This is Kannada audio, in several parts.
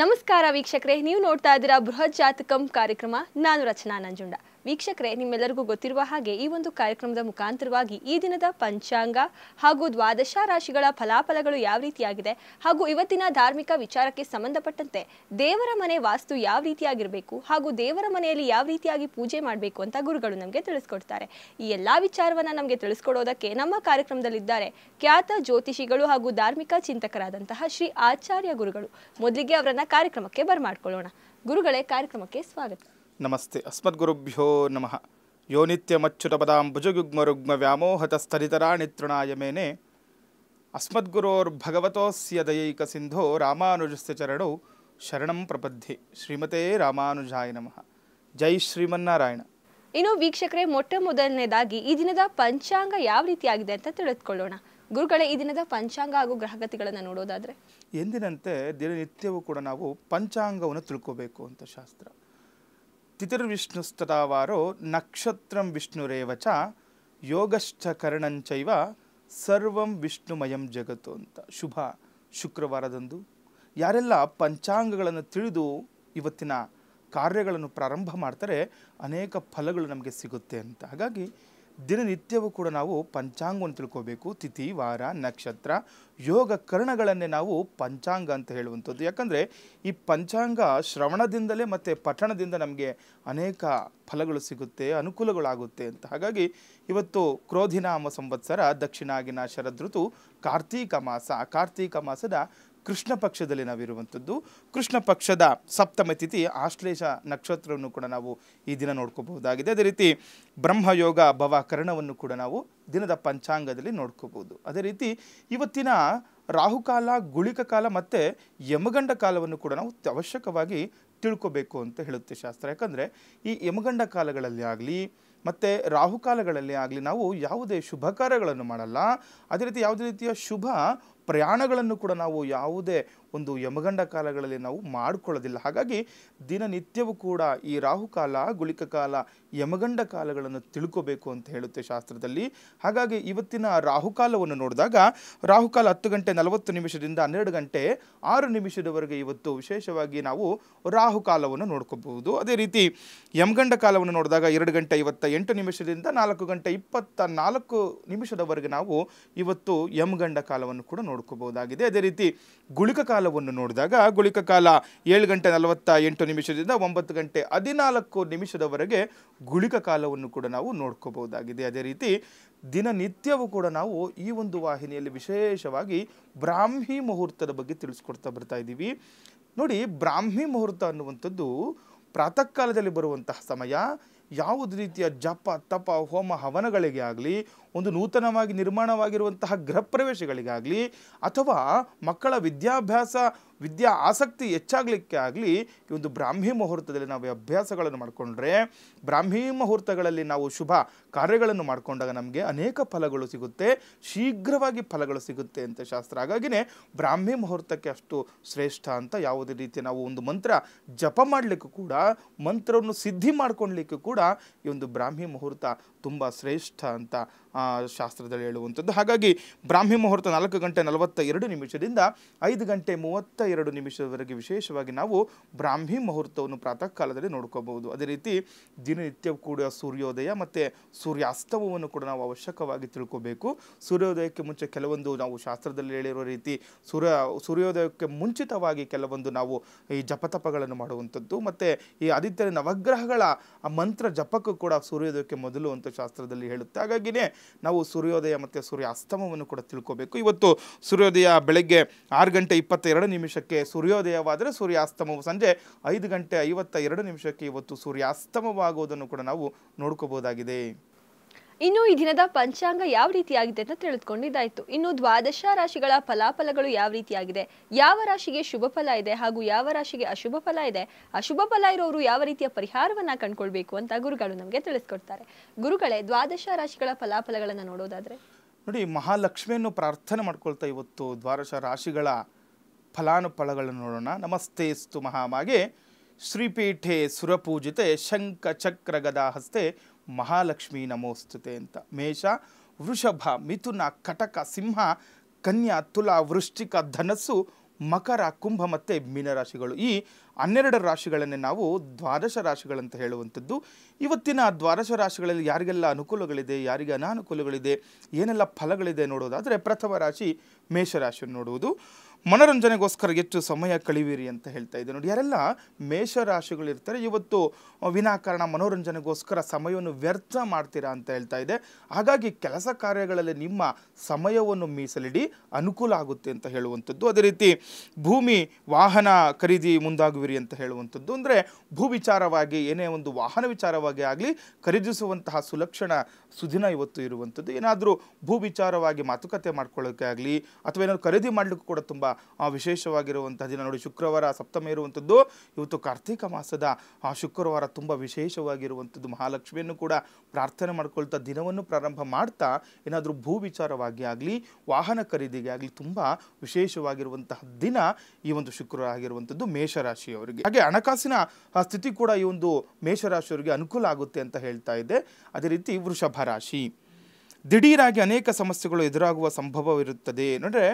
ನಮಸ್ಕಾರ ವೀಕ್ಷಕರೇ ನೀವು ನೋಡ್ತಾ ಇದ್ದೀರಾ ಬೃಹತ್ ಜಾತಕಂ ಕಾರ್ಯಕ್ರಮ ನಾನು ರಚನಾ ನಂಜುಂಡ ವೀಕ್ಷಕರೇ ನಿಮ್ಮೆಲ್ಲರಿಗೂ ಗೊತ್ತಿರುವ ಹಾಗೆ ಈ ಒಂದು ಕಾರ್ಯಕ್ರಮದ ಮುಖಾಂತರವಾಗಿ ಈ ದಿನದ ಪಂಚಾಂಗ ಹಾಗೂ ದ್ವಾದಶ ರಾಶಿಗಳ ಫಲಾಫಲಗಳು ಯಾವ ರೀತಿಯಾಗಿದೆ ಹಾಗೂ ಇವತ್ತಿನ ಧಾರ್ಮಿಕ ವಿಚಾರಕ್ಕೆ ಸಂಬಂಧಪಟ್ಟಂತೆ ದೇವರ ಮನೆ ವಾಸ್ತು ಯಾವ ರೀತಿಯಾಗಿರಬೇಕು ಹಾಗೂ ದೇವರ ಮನೆಯಲ್ಲಿ ಯಾವ ರೀತಿಯಾಗಿ ಪೂಜೆ ಮಾಡಬೇಕು ಅಂತ ಗುರುಗಳು ನಮಗೆ ತಿಳಿಸ್ಕೊಡ್ತಾರೆ ಈ ಎಲ್ಲ ವಿಚಾರವನ್ನು ನಮಗೆ ತಿಳಿಸ್ಕೊಡೋದಕ್ಕೆ ನಮ್ಮ ಕಾರ್ಯಕ್ರಮದಲ್ಲಿದ್ದಾರೆ ಖ್ಯಾತ ಜ್ಯೋತಿಷಿಗಳು ಹಾಗೂ ಧಾರ್ಮಿಕ ಚಿಂತಕರಾದಂತಹ ಶ್ರೀ ಆಚಾರ್ಯ ಗುರುಗಳು ಮೊದಲಿಗೆ ಅವರನ್ನ ಕಾರ್ಯಕ್ರಮಕ್ಕೆ ಬರಮಾಡ್ಕೊಳ್ಳೋಣ ಗುರುಗಳೇ ಕಾರ್ಯಕ್ರಮಕ್ಕೆ ಸ್ವಾಗತ ನಮಸ್ತೆ ಅಸ್ಮದ್ಗುರುಭ್ಯೋ ನಮಃ ಯೋ ರುಗ್ಮ ವ್ಯಾಮೋಹತ ವ್ಯಾಮೋಹತಸ್ಥರಿತರಾಣಿ ತೃಣಾಯ ಮೇನೆ ಅಸ್ಮದ್ಗುರೋರ್ಭಗವತೋಸ್ಯ ದಯೈಕ ಸಿಂಧೋ ರಾಮಾನುಜಸ್ಯ ಚರಣೌ ಶರಣಂ ಪ್ರಬದ್ಧೆ ಶ್ರೀಮತೇ ರಾಮಾನುಜಾಯ ನಮಃ ಜೈ ಶ್ರೀಮನ್ನಾರಾಯಣ ಇನ್ನು ವೀಕ್ಷಕರೇ ಮೊಟ್ಟ ಮೊದಲನೇದಾಗಿ ಈ ದಿನದ ಪಂಚಾಂಗ ಯಾವ ರೀತಿಯಾಗಿದೆ ಅಂತ ತಿಳಿದುಕೊಳ್ಳೋಣ ಗುರುಗಳೇ ಈ ದಿನದ ಪಂಚಾಂಗ ಹಾಗೂ ಗ್ರಹಗತಿಗಳನ್ನು ನೋಡೋದಾದರೆ ಎಂದಿನಂತೆ ದಿನನಿತ್ಯವೂ ಕೂಡ ನಾವು ಪಂಚಾಂಗವನ್ನು ತಿಳ್ಕೋಬೇಕು ಅಂತ ಶಾಸ್ತ್ರ ತಿಥಿರ್ವಿಷ್ಣುಸ್ತದಾ ವಾರೋ ನಕ್ಷತ್ರಂ ವಿಷ್ಣುರೇವಚ ಯೋಗಶ್ಚ ಕರ್ಣಂಚೈವ ಸರ್ವಂ ವಿಷ್ಣುಮಯಂ ಜಗತ್ತು ಅಂತ ಶುಭ ಶುಕ್ರವಾರದಂದು ಯಾರೆಲ್ಲ ಪಂಚಾಂಗಗಳನ್ನು ತಿಳಿದು ಇವತ್ತಿನ ಕಾರ್ಯಗಳನ್ನು ಪ್ರಾರಂಭ ಮಾಡ್ತಾರೆ ಅನೇಕ ಫಲಗಳು ನಮಗೆ ಸಿಗುತ್ತೆ ಅಂತ ಹಾಗಾಗಿ ದಿನನಿತ್ಯವೂ ಕೂಡ ನಾವು ಪಂಚಾಂಗವನ್ನು ತಿಳ್ಕೋಬೇಕು ತಿಥಿ ವಾರ ನಕ್ಷತ್ರ ಯೋಗ ಕರ್ಣಗಳನ್ನೇ ನಾವು ಪಂಚಾಂಗ ಅಂತ ಹೇಳುವಂಥದ್ದು ಯಾಕಂದರೆ ಈ ಪಂಚಾಂಗ ಶ್ರವಣದಿಂದಲೇ ಮತ್ತು ಪಠಣದಿಂದ ನಮಗೆ ಅನೇಕ ಫಲಗಳು ಸಿಗುತ್ತೆ ಅನುಕೂಲಗಳಾಗುತ್ತೆ ಅಂತ ಹಾಗಾಗಿ ಇವತ್ತು ಕ್ರೋಧಿನಾಮ ಸಂವತ್ಸರ ದಕ್ಷಿಣಾಗಿನ ಋತು ಕಾರ್ತೀಕ ಮಾಸ ಕಾರ್ತೀಕ ಮಾಸದ ಕೃಷ್ಣ ಪಕ್ಷದಲ್ಲಿ ನಾವಿರುವಂಥದ್ದು ಕೃಷ್ಣ ಪಕ್ಷದ ಸಪ್ತಮ ತಿಥಿ ಆಶ್ಲೇಷ ನಕ್ಷತ್ರವನ್ನು ಕೂಡ ನಾವು ಈ ದಿನ ನೋಡ್ಕೋಬಹುದಾಗಿದೆ ಅದೇ ರೀತಿ ಬ್ರಹ್ಮಯೋಗ ಭವಕರಣವನ್ನು ಕೂಡ ನಾವು ದಿನದ ಪಂಚಾಂಗದಲ್ಲಿ ನೋಡ್ಕೋಬಹುದು ಅದೇ ರೀತಿ ಇವತ್ತಿನ ರಾಹುಕಾಲ ಗುಳಿಕ ಕಾಲ ಮತ್ತು ಯಮಗಂಡ ಕಾಲವನ್ನು ಕೂಡ ನಾವು ಅವಶ್ಯಕವಾಗಿ ತಿಳ್ಕೋಬೇಕು ಅಂತ ಹೇಳುತ್ತೆ ಶಾಸ್ತ್ರ ಯಾಕಂದರೆ ಈ ಯಮಗಂಡ ಕಾಲಗಳಲ್ಲಿ ಆಗಲಿ ಮತ್ತು ರಾಹುಕಾಲಗಳಲ್ಲಿ ಆಗಲಿ ನಾವು ಯಾವುದೇ ಶುಭ ಕಾರ್ಯಗಳನ್ನು ಮಾಡಲ್ಲ ಅದೇ ರೀತಿ ಯಾವುದೇ ರೀತಿಯ ಶುಭ ಪ್ರಯಾಣಗಳನ್ನು ಕೂಡ ನಾವು ಯಾವುದೇ ಒಂದು ಯಮಗಂಡ ಕಾಲಗಳಲ್ಲಿ ನಾವು ಮಾಡಿಕೊಳ್ಳೋದಿಲ್ಲ ಹಾಗಾಗಿ ದಿನನಿತ್ಯವೂ ಕೂಡ ಈ ರಾಹುಕಾಲ ಗುಳಿಕ ಕಾಲ ಯಮಗಂಡ ಕಾಲಗಳನ್ನು ತಿಳ್ಕೋಬೇಕು ಅಂತ ಹೇಳುತ್ತೆ ಶಾಸ್ತ್ರದಲ್ಲಿ ಹಾಗಾಗಿ ಇವತ್ತಿನ ರಾಹುಕಾಲವನ್ನು ನೋಡಿದಾಗ ರಾಹುಕಾಲ ಹತ್ತು ಗಂಟೆ ನಲವತ್ತು ನಿಮಿಷದಿಂದ ಹನ್ನೆರಡು ಗಂಟೆ ಆರು ನಿಮಿಷದವರೆಗೆ ಇವತ್ತು ವಿಶೇಷವಾಗಿ ನಾವು ರಾಹುಕಾಲವನ್ನು ನೋಡ್ಕೋಬಹುದು ಅದೇ ರೀತಿ ಯಮಗಂಡ ಕಾಲವನ್ನು ನೋಡಿದಾಗ ಎರಡು ಗಂಟೆ ಇವತ್ತ ಎಂಟು ನಿಮಿಷದಿಂದ ನಾಲ್ಕು ಗಂಟೆ ಇಪ್ಪತ್ತ ನಾಲ್ಕು ನಿಮಿಷದವರೆಗೆ ನಾವು ಇವತ್ತು ಯಮಗಂಡ ಕಾಲವನ್ನು ಕೂಡ ನೋಡ್ಕೋಬಹುದಾಗಿದೆ ಅದೇ ರೀತಿ ಗುಳಿಕ ಕಾಲ ಕಾಲವನ್ನು ನೋಡಿದಾಗ ಗುಳಿಕ ಕಾಲ ಏಳು ಗಂಟೆ ನಲವತ್ತ ಎಂಟು ನಿಮಿಷದಿಂದ ಒಂಬತ್ತು ಗಂಟೆ ಹದಿನಾಲ್ಕು ನಿಮಿಷದವರೆಗೆ ಗುಳಿಕ ಕಾಲವನ್ನು ಕೂಡ ನಾವು ನೋಡ್ಕೋಬಹುದಾಗಿದೆ ಅದೇ ರೀತಿ ದಿನನಿತ್ಯವೂ ಕೂಡ ನಾವು ಈ ಒಂದು ವಾಹಿನಿಯಲ್ಲಿ ವಿಶೇಷವಾಗಿ ಬ್ರಾಹ್ಮಿ ಮುಹೂರ್ತದ ಬಗ್ಗೆ ತಿಳಿಸ್ಕೊಡ್ತಾ ಬರ್ತಾ ಇದ್ದೀವಿ ನೋಡಿ ಬ್ರಾಹ್ಮಿ ಮುಹೂರ್ತ ಅನ್ನುವಂಥದ್ದು ಪ್ರಾತಃ ಕಾಲದಲ್ಲಿ ಬರುವಂತಹ ಸಮಯ ಯಾವುದು ರೀತಿಯ ಜಪ ತಪ ಹೋಮ ಹವನಗಳಿಗೆ ಆಗಲಿ ಒಂದು ನೂತನವಾಗಿ ನಿರ್ಮಾಣವಾಗಿರುವಂತಹ ಗೃಹ ಪ್ರವೇಶಗಳಿಗಾಗಲಿ ಅಥವಾ ಮಕ್ಕಳ ವಿದ್ಯಾಭ್ಯಾಸ ವಿದ್ಯಾ ಆಸಕ್ತಿ ಹೆಚ್ಚಾಗಲಿಕ್ಕೆ ಆಗಲಿ ಈ ಒಂದು ಬ್ರಾಹ್ಮಿ ಮುಹೂರ್ತದಲ್ಲಿ ನಾವು ಅಭ್ಯಾಸಗಳನ್ನು ಮಾಡಿಕೊಂಡ್ರೆ ಬ್ರಾಹ್ಮಿ ಮುಹೂರ್ತಗಳಲ್ಲಿ ನಾವು ಶುಭ ಕಾರ್ಯಗಳನ್ನು ಮಾಡಿಕೊಂಡಾಗ ನಮಗೆ ಅನೇಕ ಫಲಗಳು ಸಿಗುತ್ತೆ ಶೀಘ್ರವಾಗಿ ಫಲಗಳು ಸಿಗುತ್ತೆ ಅಂತ ಶಾಸ್ತ್ರ ಹಾಗಾಗಿನೇ ಬ್ರಾಹ್ಮಿ ಮುಹೂರ್ತಕ್ಕೆ ಅಷ್ಟು ಶ್ರೇಷ್ಠ ಅಂತ ಯಾವುದೇ ರೀತಿ ನಾವು ಒಂದು ಮಂತ್ರ ಜಪ ಮಾಡಲಿಕ್ಕೂ ಕೂಡ ಮಂತ್ರವನ್ನು ಸಿದ್ಧಿ ಮಾಡ್ಕೊಳ್ಲಿಕ್ಕೂ ಕೂಡ ಈ ಒಂದು ಬ್ರಾಹ್ಮಿ ಮುಹೂರ್ತ ತುಂಬ ಶ್ರೇಷ್ಠ ಅಂತ ಶಾಸ್ತ್ರದಲ್ಲಿ ಹೇಳುವಂಥದ್ದು ಹಾಗಾಗಿ ಬ್ರಾಹ್ಮಿ ಮುಹೂರ್ತ ನಾಲ್ಕು ಗಂಟೆ ನಲವತ್ತ ಎರಡು ನಿಮಿಷದಿಂದ ಐದು ಗಂಟೆ ಮೂವತ್ತ ಎರಡು ನಿಮಿಷದವರೆಗೆ ವಿಶೇಷವಾಗಿ ನಾವು ಬ್ರಾಹ್ಮಿ ಮುಹೂರ್ತವನ್ನು ಪ್ರಾತಃ ಕಾಲದಲ್ಲಿ ನೋಡ್ಕೋಬಹುದು ಅದೇ ರೀತಿ ದಿನನಿತ್ಯ ಕೂಡ ಸೂರ್ಯೋದಯ ಮತ್ತು ಸೂರ್ಯಾಸ್ತವವನ್ನು ಕೂಡ ನಾವು ಅವಶ್ಯಕವಾಗಿ ತಿಳ್ಕೋಬೇಕು ಸೂರ್ಯೋದಯಕ್ಕೆ ಮುಂಚೆ ಕೆಲವೊಂದು ನಾವು ಶಾಸ್ತ್ರದಲ್ಲಿ ಹೇಳಿರೋ ರೀತಿ ಸೂರ್ಯ ಸೂರ್ಯೋದಯಕ್ಕೆ ಮುಂಚಿತವಾಗಿ ಕೆಲವೊಂದು ನಾವು ಈ ಜಪತಪಗಳನ್ನು ಮಾಡುವಂಥದ್ದು ಮತ್ತು ಈ ಆದಿತ್ಯ ನವಗ್ರಹಗಳ ಮಂತ್ರ ಜಪಕ್ಕೂ ಕೂಡ ಸೂರ್ಯೋದಯಕ್ಕೆ ಮೊದಲು ಅಂತ ಶಾಸ್ತ್ರದಲ್ಲಿ ಹೇಳುತ್ತೆ ಹಾಗಾಗಿನೇ ನಾವು ಸೂರ್ಯೋದಯ ಮತ್ತು ಸೂರ್ಯ ಅಸ್ತಮವನ್ನು ಕೂಡ ತಿಳ್ಕೋಬೇಕು ಇವತ್ತು ಸೂರ್ಯೋದಯ ಬೆಳಗ್ಗೆ ಆರು ಗಂಟೆ ಎರಡು ನಿಮಿಷಕ್ಕೆ ಸೂರ್ಯೋದಯವಾದರೆ ಸೂರ್ಯಾಸ್ತಮವು ಸಂಜೆ ಐದು ಗಂಟೆ ಐವತ್ತ ಎರಡು ನಿಮಿಷಕ್ಕೆ ಇವತ್ತು ಸೂರ್ಯಾಸ್ತಮವಾಗುವುದನ್ನು ಕೂಡ ನಾವು ನೋಡ್ಕೋಬೋದಾಗಿದೆ ಇನ್ನು ಈ ದಿನದ ಪಂಚಾಂಗ ಯಾವ ರೀತಿಯಾಗಿದೆ ಅಂತ ತಿಳಿದುಕೊಂಡಿದ್ದಾಯಿತು ಇನ್ನು ದ್ವಾದಶ ರಾಶಿಗಳ ಫಲಾಫಲಗಳು ಯಾವ ರೀತಿಯಾಗಿದೆ ಯಾವ ರಾಶಿಗೆ ಶುಭ ಫಲ ಇದೆ ಹಾಗೂ ಯಾವ ರಾಶಿಗೆ ಅಶುಭ ಫಲ ಇದೆ ಅಶುಭ ಫಲ ಇರೋರು ಯಾವ ರೀತಿಯ ಪರಿಹಾರವನ್ನ ಕಂಡುಕೊಳ್ಬೇಕು ಅಂತ ಗುರುಗಳು ನಮಗೆ ತಿಳಿಸ್ಕೊಡ್ತಾರೆ ಗುರುಗಳೇ ದ್ವಾದಶ ರಾಶಿಗಳ ಫಲಾಫಲಗಳನ್ನ ನೋಡೋದಾದ್ರೆ ನೋಡಿ ಮಹಾಲಕ್ಷ್ಮಿಯನ್ನು ಪ್ರಾರ್ಥನೆ ಮಾಡ್ಕೊಳ್ತಾ ಇವತ್ತು ದ್ವಾದಶ ರಾಶಿಗಳ ಫಲಾನುಫಲಗಳನ್ನು ನೋಡೋಣ ನಮಸ್ತೆಸ್ತು ಮಹಾಮಾಗೆ ಶ್ರೀಪೀಠೆ ಸುರಪೂಜಿತೆ ಶಂಖ ಚಕ್ರ ಗದಾ ಹಸ್ತೆ ಮಹಾಲಕ್ಷ್ಮಿ ನಮೋಸ್ತುತೆ ಅಂತ ಮೇಷ ವೃಷಭ ಮಿಥುನ ಕಟಕ ಸಿಂಹ ಕನ್ಯಾ ತುಲ ವೃಶ್ಚಿಕ ಧನಸ್ಸು ಮಕರ ಕುಂಭ ಮತ್ತು ಮೀನರಾಶಿಗಳು ಈ ಹನ್ನೆರಡು ರಾಶಿಗಳನ್ನೇ ನಾವು ದ್ವಾದಶ ರಾಶಿಗಳಂತ ಹೇಳುವಂಥದ್ದು ಇವತ್ತಿನ ದ್ವಾದಶ ರಾಶಿಗಳಲ್ಲಿ ಯಾರಿಗೆಲ್ಲ ಅನುಕೂಲಗಳಿದೆ ಯಾರಿಗೆ ಅನಾನುಕೂಲಗಳಿದೆ ಏನೆಲ್ಲ ಫಲಗಳಿದೆ ನೋಡೋದಾದರೆ ಪ್ರಥಮ ರಾಶಿ ಮೇಷರಾಶಿಯನ್ನು ನೋಡುವುದು ಮನೋರಂಜನೆಗೋಸ್ಕರ ಹೆಚ್ಚು ಸಮಯ ಕಳಿವಿರಿ ಅಂತ ಹೇಳ್ತಾ ಇದ್ದೆ ನೋಡಿ ಯಾರೆಲ್ಲ ಮೇಷರಾಶಿಗಳಿರ್ತಾರೆ ಇವತ್ತು ವಿನಾಕಾರಣ ಮನೋರಂಜನೆಗೋಸ್ಕರ ಸಮಯವನ್ನು ವ್ಯರ್ಥ ಮಾಡ್ತೀರಾ ಅಂತ ಹೇಳ್ತಾ ಇದೆ ಹಾಗಾಗಿ ಕೆಲಸ ಕಾರ್ಯಗಳಲ್ಲಿ ನಿಮ್ಮ ಸಮಯವನ್ನು ಮೀಸಲಿಡಿ ಅನುಕೂಲ ಆಗುತ್ತೆ ಅಂತ ಹೇಳುವಂಥದ್ದು ಅದೇ ರೀತಿ ಭೂಮಿ ವಾಹನ ಖರೀದಿ ಮುಂದಾಗುವಿರಿ ಅಂತ ಹೇಳುವಂಥದ್ದು ಅಂದರೆ ಭೂ ವಿಚಾರವಾಗಿ ಏನೇ ಒಂದು ವಾಹನ ವಿಚಾರವಾಗಿ ಆಗಲಿ ಖರೀದಿಸುವಂತಹ ಸುಲಕ್ಷಣ ಸುದಿನ ಇವತ್ತು ಇರುವಂಥದ್ದು ಏನಾದರೂ ಭೂ ವಿಚಾರವಾಗಿ ಮಾತುಕತೆ ಮಾಡ್ಕೊಳ್ಳೋಕ್ಕೆ ಆಗಲಿ ಅಥವಾ ಏನಾದರೂ ಖರೀದಿ ಮಾಡಲಿಕ್ಕೂ ಕೂಡ ತುಂಬ ದಿನ ನೋಡಿ ಶುಕ್ರವಾರ ಸಪ್ತಮ ಇರುವಂಥದ್ದು ಇವತ್ತು ಕಾರ್ತಿಕ ಮಾಸದ ಆ ಶುಕ್ರವಾರ ತುಂಬ ವಿಶೇಷವಾಗಿರುವಂಥದ್ದು ಮಹಾಲಕ್ಷ್ಮಿಯನ್ನು ಕೂಡ ಪ್ರಾರ್ಥನೆ ಮಾಡ್ಕೊಳ್ತಾ ದಿನವನ್ನು ಪ್ರಾರಂಭ ಮಾಡ್ತಾ ಏನಾದರೂ ಭೂ ವಿಚಾರವಾಗಿ ಆಗಲಿ ವಾಹನ ಖರೀದಿಗೆ ಆಗಲಿ ತುಂಬ ವಿಶೇಷವಾಗಿರುವಂತಹ ದಿನ ಈ ಒಂದು ಶುಕ್ರವಾರ ಆಗಿರುವಂಥದ್ದು ಮೇಷರಾಶಿಯವರಿಗೆ ಹಾಗೆ ಹಣಕಾಸಿನ ಸ್ಥಿತಿ ಕೂಡ ಈ ಒಂದು ಮೇಷರಾಶಿಯವರಿಗೆ ಅನುಕೂಲ ಆಗುತ್ತೆ ಅಂತ ಹೇಳ್ತಾ ಇದೆ ಅದೇ ರೀತಿ ವೃಷಭ ರಾಶಿ ದಿಢೀರಾಗಿ ಅನೇಕ ಸಮಸ್ಯೆಗಳು ಎದುರಾಗುವ ಸಂಭವವಿರುತ್ತದೆ ನೋಡ್ರೆ